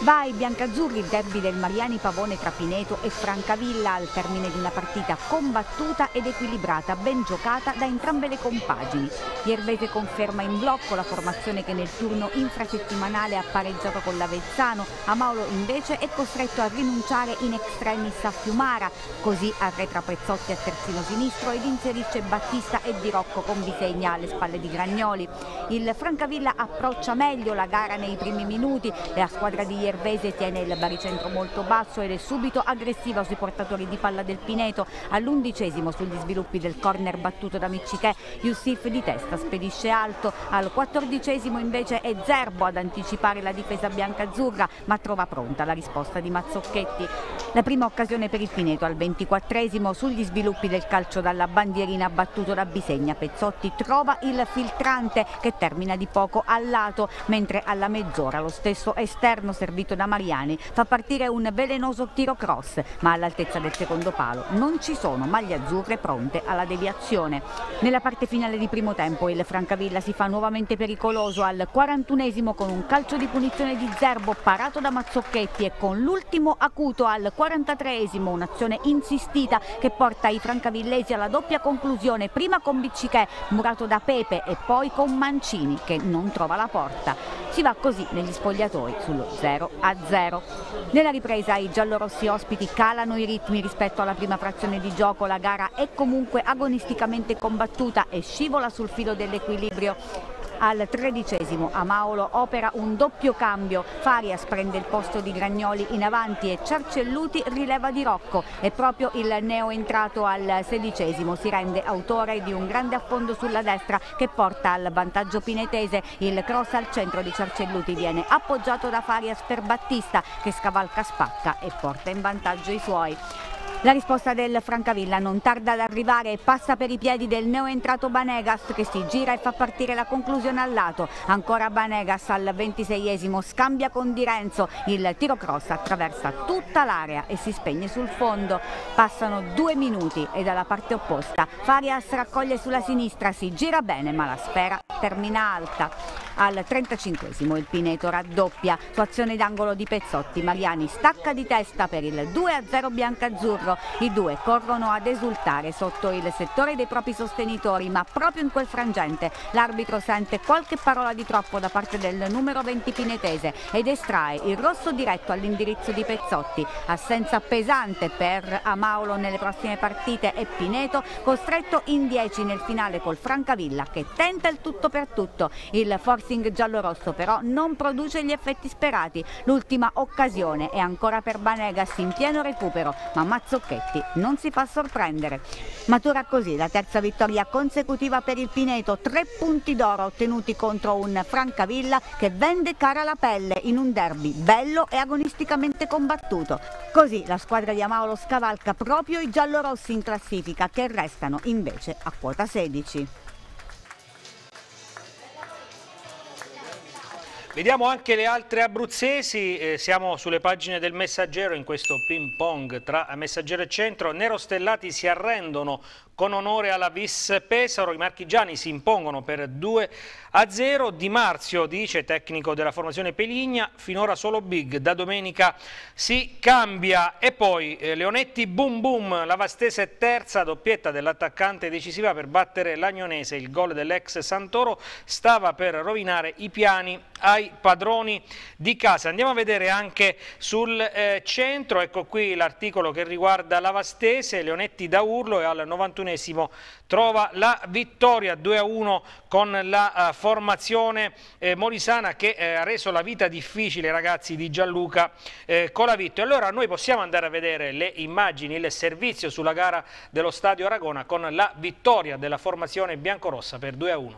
Vai biancazzurri il derby del Mariani Pavone tra Pineto e Francavilla al termine di una partita combattuta ed equilibrata, ben giocata da entrambe le compagini. Iervete conferma in blocco la formazione che nel turno infrasettimanale ha pareggiato con l'Avezzano, Amaolo invece è costretto a rinunciare in extremis a Fiumara, così arretra Prezzotti a terzino sinistro ed inserisce Battista e Di Rocco con Bisegna alle spalle di Gragnoli. Il Francavilla approccia meglio la gara nei primi minuti e a squadra di di Iervese tiene il baricentro molto basso ed è subito aggressiva sui portatori di palla del Pineto. All'undicesimo sugli sviluppi del corner battuto da Miccichè, Youssif di testa spedisce alto. Al quattordicesimo invece è Zerbo ad anticipare la difesa bianca-azzurra, ma trova pronta la risposta di Mazzocchetti. La prima occasione per il Pineto al ventiquattresimo sugli sviluppi del calcio dalla bandierina battuto da Bisegna. Pezzotti trova il filtrante che termina di poco al lato, mentre alla mezz'ora lo stesso esterno servito da Mariani fa partire un velenoso tiro cross, ma all'altezza del secondo palo non ci sono maglie azzurre pronte alla deviazione. Nella parte finale di primo tempo il Francavilla si fa nuovamente pericoloso al 41esimo con un calcio di punizione di Zerbo parato da Mazzocchetti e con l'ultimo acuto al 43esimo, un'azione insistita che porta i francavillesi alla doppia conclusione, prima con Biccichè murato da Pepe e poi con Mancini che non trova la porta. Si va così negli spogliatoi sullo 0 a 0. Nella ripresa i giallorossi ospiti calano i ritmi rispetto alla prima frazione di gioco, la gara è comunque agonisticamente combattuta e scivola sul filo dell'equilibrio al tredicesimo Amaolo opera un doppio cambio, Farias prende il posto di Gragnoli in avanti e Cercelluti rileva Di Rocco e proprio il neo entrato al sedicesimo si rende autore di un grande affondo sulla destra che porta al vantaggio pinetese, il cross al centro di Cercelluti viene appoggiato da Farias per Battista che scavalca spacca e porta in vantaggio i suoi. La risposta del Francavilla non tarda ad arrivare e passa per i piedi del neoentrato Banegas che si gira e fa partire la conclusione al lato. Ancora Banegas al 26esimo scambia con Di Renzo, il tiro cross attraversa tutta l'area e si spegne sul fondo. Passano due minuti e dalla parte opposta Farias raccoglie sulla sinistra, si gira bene ma la spera termina alta. Al 35esimo il Pineto raddoppia, su azione d'angolo di Pezzotti, Mariani stacca di testa per il 2-0 biancazzurro, i due corrono ad esultare sotto il settore dei propri sostenitori, ma proprio in quel frangente l'arbitro sente qualche parola di troppo da parte del numero 20 pinetese ed estrae il rosso diretto all'indirizzo di Pezzotti. Assenza pesante per Amaolo nelle prossime partite e Pineto costretto in 10 nel finale col Francavilla che tenta il tutto per tutto. Il forcing giallorosso però non produce gli effetti sperati. L'ultima occasione è ancora per Banegas in pieno recupero, ma Mazzo Zocchetti. Non si fa sorprendere. Matura così la terza vittoria consecutiva per il Pineto, tre punti d'oro ottenuti contro un Francavilla che vende cara la pelle in un derby bello e agonisticamente combattuto. Così la squadra di Amaolo scavalca proprio i giallorossi in classifica che restano invece a quota 16. Vediamo anche le altre abruzzesi, eh, siamo sulle pagine del Messaggero in questo ping pong tra Messaggero e Centro. Nero Stellati si arrendono, con onore alla Vis Pesaro, i marchigiani si impongono per 2 a 0. Di Marzio, dice tecnico della formazione Peligna, finora solo big, da domenica si cambia. E poi eh, Leonetti, boom boom, la Vastese terza, doppietta dell'attaccante decisiva per battere l'Agnonese. Il gol dell'ex Santoro stava per rovinare i piani ai padroni di casa. Andiamo a vedere anche sul eh, centro, ecco qui l'articolo che riguarda la Vastese, Leonetti da urlo e al 91 ventunesimo trova la vittoria 2-1 a con la eh, formazione eh, molisana che eh, ha reso la vita difficile ai ragazzi di Gianluca Colavitto. E allora noi possiamo andare a vedere le immagini, il servizio sulla gara dello Stadio Aragona con la vittoria della formazione biancorossa per 2-1.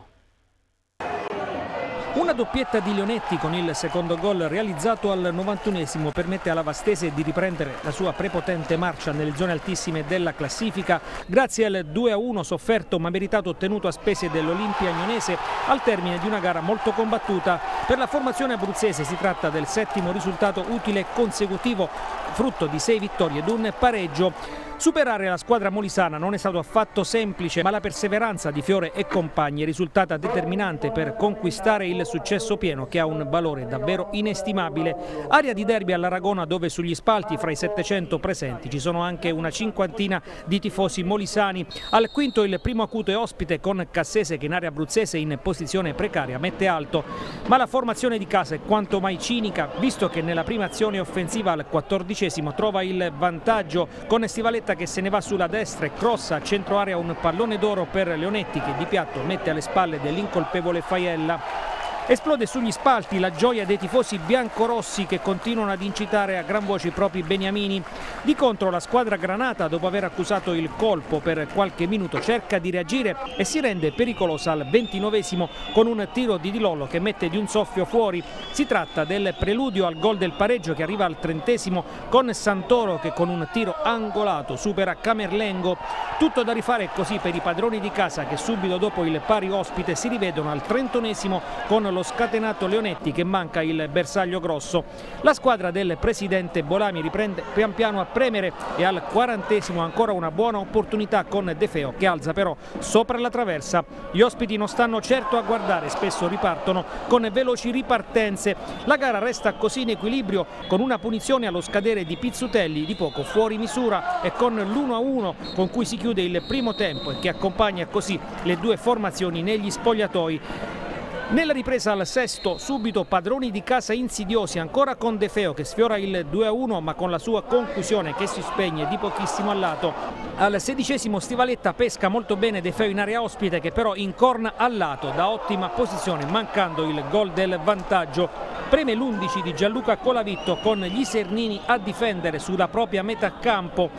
a una doppietta di Leonetti con il secondo gol realizzato al 91 esimo permette alla Vastese di riprendere la sua prepotente marcia nelle zone altissime della classifica grazie al 2-1 sofferto ma meritato ottenuto a spese dell'Olimpia Agnonese al termine di una gara molto combattuta. Per la formazione abruzzese si tratta del settimo risultato utile consecutivo frutto di sei vittorie ed un pareggio. Superare la squadra molisana non è stato affatto semplice, ma la perseveranza di Fiore e compagni è risultata determinante per conquistare il successo pieno che ha un valore davvero inestimabile. Aria di derby all'Aragona dove sugli spalti fra i 700 presenti ci sono anche una cinquantina di tifosi molisani. Al quinto il primo acuto è ospite con Cassese che in area abruzzese in posizione precaria mette alto, ma la formazione di casa è quanto mai cinica visto che nella prima azione offensiva al quattordicesimo trova il vantaggio con Stivaletta Morata che se ne va sulla destra e crossa a centro area un pallone d'oro per Leonetti che di piatto mette alle spalle dell'incolpevole Faiella. Esplode sugli spalti la gioia dei tifosi biancorossi che continuano ad incitare a gran voce i propri beniamini. Di contro la squadra granata, dopo aver accusato il colpo per qualche minuto, cerca di reagire e si rende pericolosa al ventinovesimo con un tiro di Di Lollo che mette di un soffio fuori. Si tratta del preludio al gol del pareggio che arriva al trentesimo con Santoro che con un tiro angolato supera Camerlengo. Tutto da rifare così per i padroni di casa che subito dopo il pari ospite si rivedono al trentonesimo con lo lo scatenato Leonetti che manca il bersaglio grosso. La squadra del presidente Bolami riprende pian piano a premere e al quarantesimo ancora una buona opportunità con De Feo che alza però sopra la traversa. Gli ospiti non stanno certo a guardare, spesso ripartono con veloci ripartenze. La gara resta così in equilibrio con una punizione allo scadere di Pizzutelli di poco fuori misura e con l'1-1 con cui si chiude il primo tempo e che accompagna così le due formazioni negli spogliatoi. Nella ripresa al sesto, subito padroni di casa insidiosi, ancora con De Feo che sfiora il 2-1 ma con la sua conclusione che si spegne di pochissimo al lato. Al sedicesimo Stivaletta pesca molto bene De Feo in area ospite che però incorna al lato da ottima posizione mancando il gol del vantaggio. Preme l'11 di Gianluca Colavitto con gli Sernini a difendere sulla propria metà campo.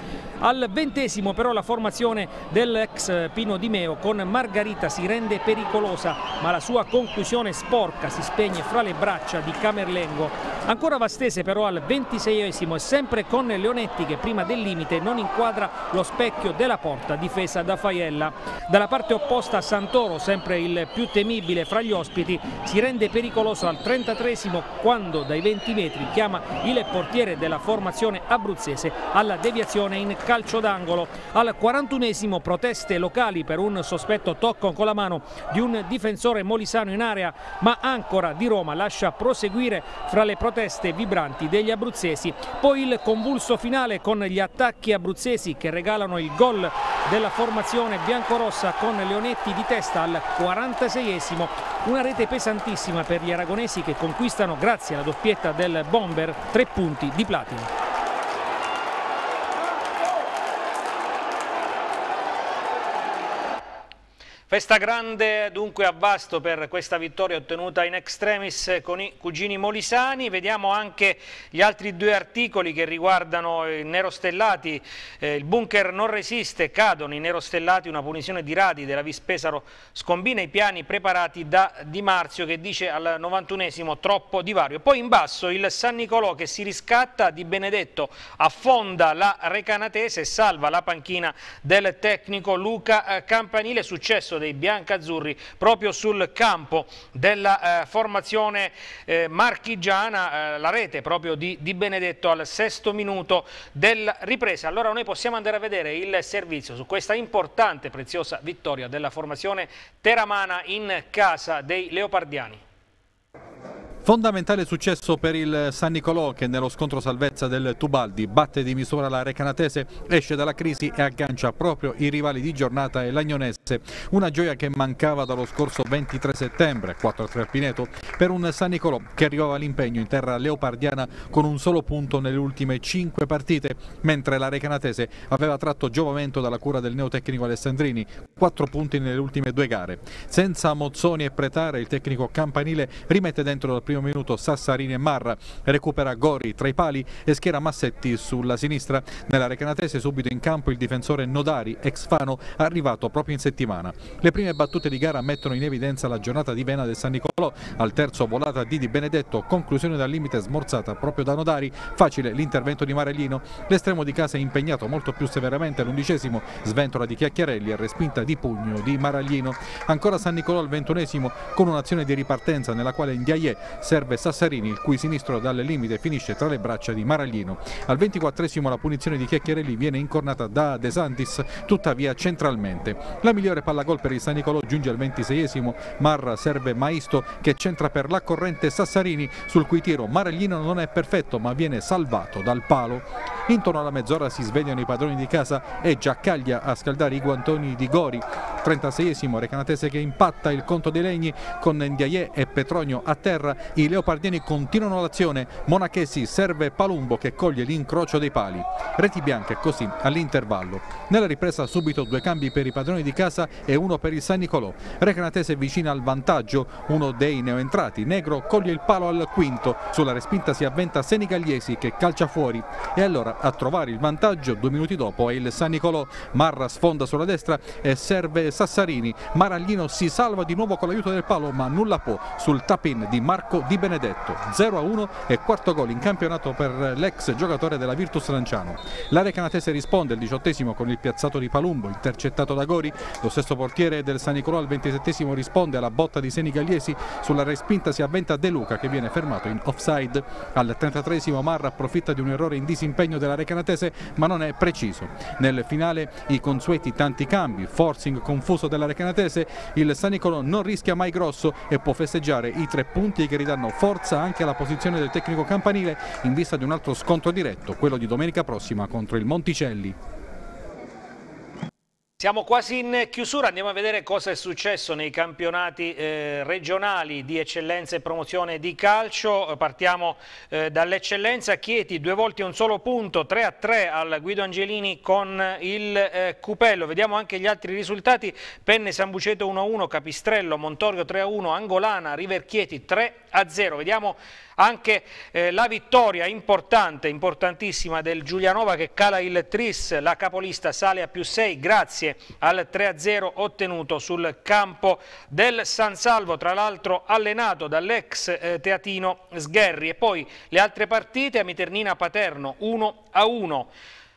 Al ventesimo però la formazione dell'ex Pino Di Meo con Margarita si rende pericolosa ma la sua conclusione sporca si spegne fra le braccia di Camerlengo Ancora Vastese però al 26esimo e sempre con Leonetti che prima del limite non inquadra lo specchio della porta difesa da Faiella. Dalla parte opposta Santoro, sempre il più temibile fra gli ospiti, si rende pericoloso al 33esimo quando dai 20 metri chiama il portiere della formazione abruzzese alla deviazione in calcio d'angolo. Al 41esimo proteste locali per un sospetto tocco con la mano di un difensore molisano in area, ma ancora di Roma lascia proseguire fra le proteste proteste vibranti degli abruzzesi. Poi il convulso finale con gli attacchi abruzzesi che regalano il gol della formazione biancorossa con Leonetti di testa al 46esimo. Una rete pesantissima per gli aragonesi che conquistano grazie alla doppietta del bomber tre punti di platino. Festa grande dunque a Vasto per questa vittoria ottenuta in extremis con i cugini molisani. Vediamo anche gli altri due articoli che riguardano i nerostellati. Eh, il bunker non resiste, cadono i nerostellati, una punizione di Radi della Vispesaro scombina i piani preparati da Di Marzio che dice al 91esimo troppo divario. poi in basso il San Nicolò che si riscatta di Benedetto, affonda la Recanatese e salva la panchina del tecnico Luca eh, Campanile. Successo dei biancazzurri proprio sul campo della eh, formazione eh, marchigiana, eh, la rete proprio di, di Benedetto al sesto minuto della ripresa. Allora noi possiamo andare a vedere il servizio su questa importante e preziosa vittoria della formazione teramana in casa dei leopardiani. Fondamentale successo per il San Nicolò che nello scontro salvezza del Tubaldi batte di misura la Recanatese, esce dalla crisi e aggancia proprio i rivali di giornata e l'Agnonese. Una gioia che mancava dallo scorso 23 settembre, 4-3 al Pineto, per un San Nicolò che arrivava all'impegno in terra leopardiana con un solo punto nelle ultime 5 partite, mentre la Recanatese aveva tratto giovamento dalla cura del neotecnico Alessandrini, 4 punti nelle ultime due gare. Senza Mozzoni e Pretare il tecnico campanile rimette dentro la prima primo minuto Sassarini e Marra, recupera Gori tra i pali e schiera Massetti sulla sinistra. nella Recanatese subito in campo il difensore Nodari, ex Fano, arrivato proprio in settimana. Le prime battute di gara mettono in evidenza la giornata di Vena del San Nicolò, al terzo volata di Di Benedetto, conclusione dal limite smorzata proprio da Nodari, facile l'intervento di Marellino, l'estremo di casa è impegnato molto più severamente all'undicesimo, sventola di Chiacchiarelli e respinta di pugno di Maraglino. Ancora San Nicolò al ventunesimo con un'azione di ripartenza nella quale Indiaie serve Sassarini il cui sinistro dal limite finisce tra le braccia di Maraglino. Al 24esimo la punizione di Chiacchierelli viene incornata da De Santis tuttavia centralmente. La migliore palla gol per il San Nicolò giunge al 26esimo, Marra serve Maisto che centra per la corrente Sassarini sul cui tiro Maraglino non è perfetto ma viene salvato dal palo. Intorno alla mezz'ora si svegliano i padroni di casa e Giaccaglia a scaldare i guantoni di Gori 36esimo Recanatese che impatta il conto dei legni con Ndiaye e Petronio a terra i leopardiani continuano l'azione Monachesi serve Palumbo che coglie l'incrocio dei pali reti bianche così all'intervallo nella ripresa subito due cambi per i padroni di casa e uno per il San Nicolò Recanatese vicina al vantaggio uno dei neoentrati Negro coglie il palo al quinto sulla respinta si avventa Senigalliesi che calcia fuori e allora a trovare il vantaggio due minuti dopo è il San Nicolò Marra sfonda sulla destra e serve Sassarini, Maraglino si salva di nuovo con l'aiuto del palo ma nulla può sul tap-in di Marco Di Benedetto, 0-1 e quarto gol in campionato per l'ex giocatore della Virtus Lanciano. L'area canatese risponde al diciottesimo con il piazzato di Palumbo, intercettato da Gori, lo stesso portiere del San Nicolò al ventisettesimo risponde alla botta di Senigaliesi, sulla respinta si avventa De Luca che viene fermato in offside, al trentatreesimo Marra approfitta di un errore in disimpegno della Recanatese, ma non è preciso. Nel finale i consueti tanti cambi, forcing con confuso dell'Arecanatese, il San Nicolò non rischia mai grosso e può festeggiare i tre punti che ridanno forza anche alla posizione del tecnico campanile in vista di un altro scontro diretto, quello di domenica prossima contro il Monticelli. Siamo quasi in chiusura, andiamo a vedere cosa è successo nei campionati eh, regionali di eccellenza e promozione di calcio. Partiamo eh, dall'eccellenza, Chieti due volte un solo punto, 3 a 3 al Guido Angelini con il eh, Cupello. Vediamo anche gli altri risultati, Penne Sambuceto 1 a 1, Capistrello, Montorio 3 a 1, Angolana, River Chieti 3 a a 0. Vediamo anche eh, la vittoria importante, importantissima del Giulianova che cala il Tris, la capolista sale a più 6 grazie al 3-0 ottenuto sul campo del San Salvo, tra l'altro allenato dall'ex eh, teatino Sgherri. E poi le altre partite, Amiternina Paterno 1-1.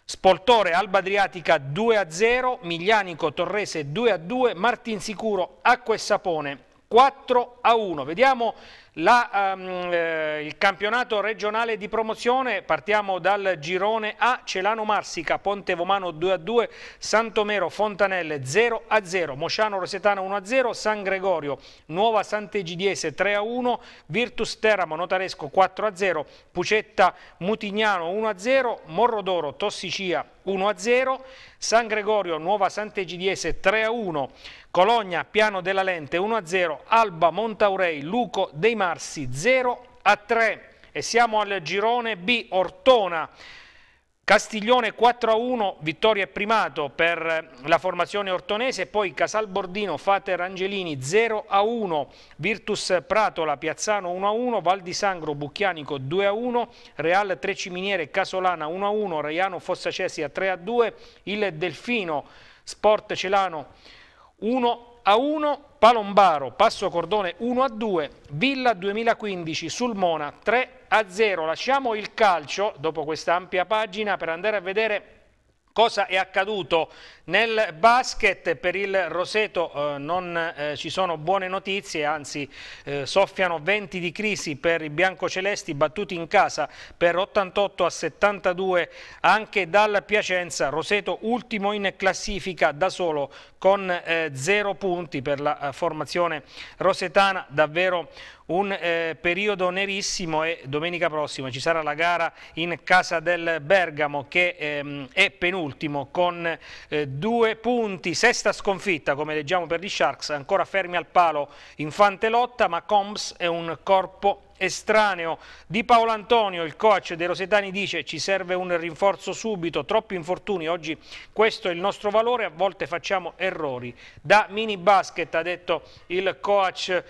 Spoltore Alba Adriatica 2 a 0, Miglianico Torrese 2 a 2, Martinsicuro Acque Sapone 4 a 1. Vediamo la, um, eh, il campionato regionale di promozione, partiamo dal girone A, Celano Marsica, Ponte Vomano 2-2, a Santomero, Fontanelle 0-0, a Mosciano Rosetana 1-0, a San Gregorio, Nuova Sant'Egidiese 3-1, a Virtus Teramo, Notaresco 4-0, a Pucetta Mutignano 1-0, a Morrodoro, Tossicia 1-0, a San Gregorio, Nuova Sant'Egidiese 3-1, a Cologna, Piano della Lente 1-0, a Alba, Montaurei, Luco, Dei Limarsi 0 a 3 e siamo al girone B, Ortona. Castiglione 4-1, a vittoria e primato per eh, la formazione ortonese, poi Casalbordino, Fater Angelini 0-1, a Virtus Pratola, Piazzano 1-1, a Val di Sangro, Bucchianico 2-1, a Real Treciminiere, Casolana 1-1, a Reiano Fossacesi a 3-2, il Delfino, Sport Celano 1 a 1 a 1, Palombaro, Passo Cordone 1 a 2, Villa 2015, Sulmona 3 a 0. Lasciamo il calcio dopo questa ampia pagina per andare a vedere cosa è accaduto nel basket per il Roseto eh, non eh, ci sono buone notizie, anzi eh, soffiano venti di crisi per i biancocelesti battuti in casa per 88 a 72 anche dal Piacenza. Roseto ultimo in classifica da solo con eh, zero punti per la eh, formazione rosetana, davvero un eh, periodo nerissimo e domenica prossima ci sarà la gara in casa del Bergamo che ehm, è penultimo con eh, due punti, sesta sconfitta come leggiamo per gli Sharks, ancora fermi al palo Infante Lotta, ma Combs è un corpo estraneo. Di Paolo Antonio, il coach dei Rosetani, dice ci serve un rinforzo subito, troppi infortuni, oggi questo è il nostro valore, a volte facciamo errori. Da mini basket, ha detto il coach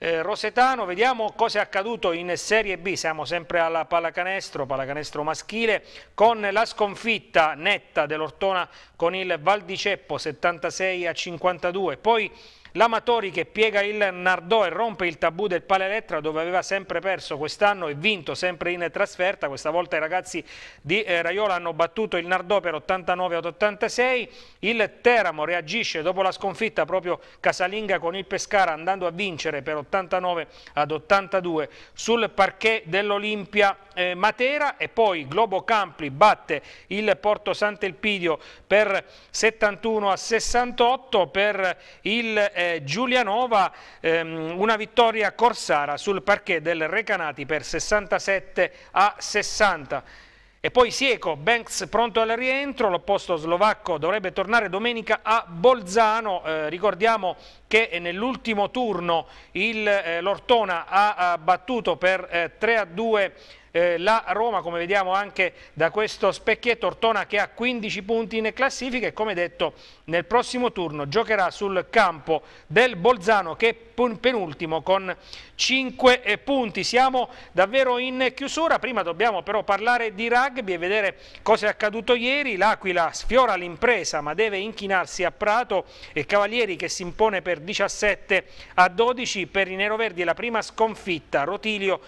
eh, Rosetano, vediamo cosa è accaduto in Serie B, siamo sempre alla pallacanestro, pallacanestro maschile, con la sconfitta netta dell'Ortona con il Valdiceppo 76 a 52, poi L'Amatori che piega il Nardò e rompe il tabù del Pale Elettra dove aveva sempre perso quest'anno e vinto sempre in trasferta, questa volta i ragazzi di eh, Raiola hanno battuto il Nardò per 89 ad 86, il Teramo reagisce dopo la sconfitta proprio casalinga con il Pescara andando a vincere per 89 ad 82 sul parquet dell'Olimpia eh, Matera e poi Globo Campli batte il Porto Sant'Elpidio per 71 a 68 per il eh, eh, Giulianova, ehm, una vittoria corsara sul parquet del Recanati per 67 a 60. E poi Sieco, Banks pronto al rientro, l'opposto slovacco dovrebbe tornare domenica a Bolzano, eh, ricordiamo che nell'ultimo turno eh, l'Ortona eh, ha, ha battuto per eh, 3 a 2 eh, la Roma, come vediamo anche da questo specchietto, Ortona che ha 15 punti in classifica e come detto nel prossimo turno giocherà sul campo del Bolzano che è penultimo con 5 eh, punti. Siamo davvero in chiusura, prima dobbiamo però parlare di rugby e vedere cosa è accaduto ieri. L'Aquila sfiora l'impresa ma deve inchinarsi a Prato e Cavalieri che si impone per 17 a 12 per i neroverdi è la prima sconfitta. Rotilio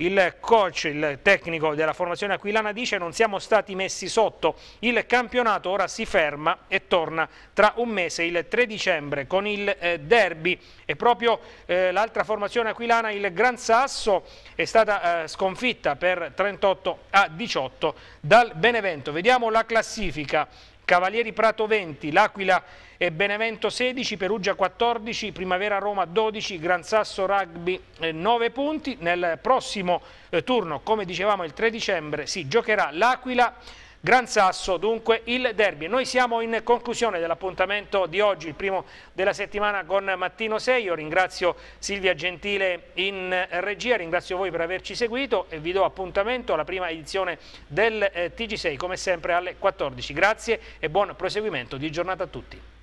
il coach, il tecnico della formazione aquilana dice non siamo stati messi sotto, il campionato ora si ferma e torna tra un mese il 3 dicembre con il eh, derby e proprio eh, l'altra formazione aquilana il Gran Sasso è stata eh, sconfitta per 38 a 18 dal Benevento. Vediamo la classifica Cavalieri Prato 20, L'Aquila e Benevento 16, Perugia 14, Primavera Roma 12, Gran Sasso Rugby 9 eh, punti. Nel prossimo eh, turno, come dicevamo il 3 dicembre, si giocherà l'Aquila Gran Sasso, dunque il derby. Noi siamo in conclusione dell'appuntamento di oggi, il primo della settimana con Mattino 6. Io ringrazio Silvia Gentile in regia, ringrazio voi per averci seguito e vi do appuntamento alla prima edizione del eh, TG6, come sempre alle 14. Grazie e buon proseguimento di giornata a tutti.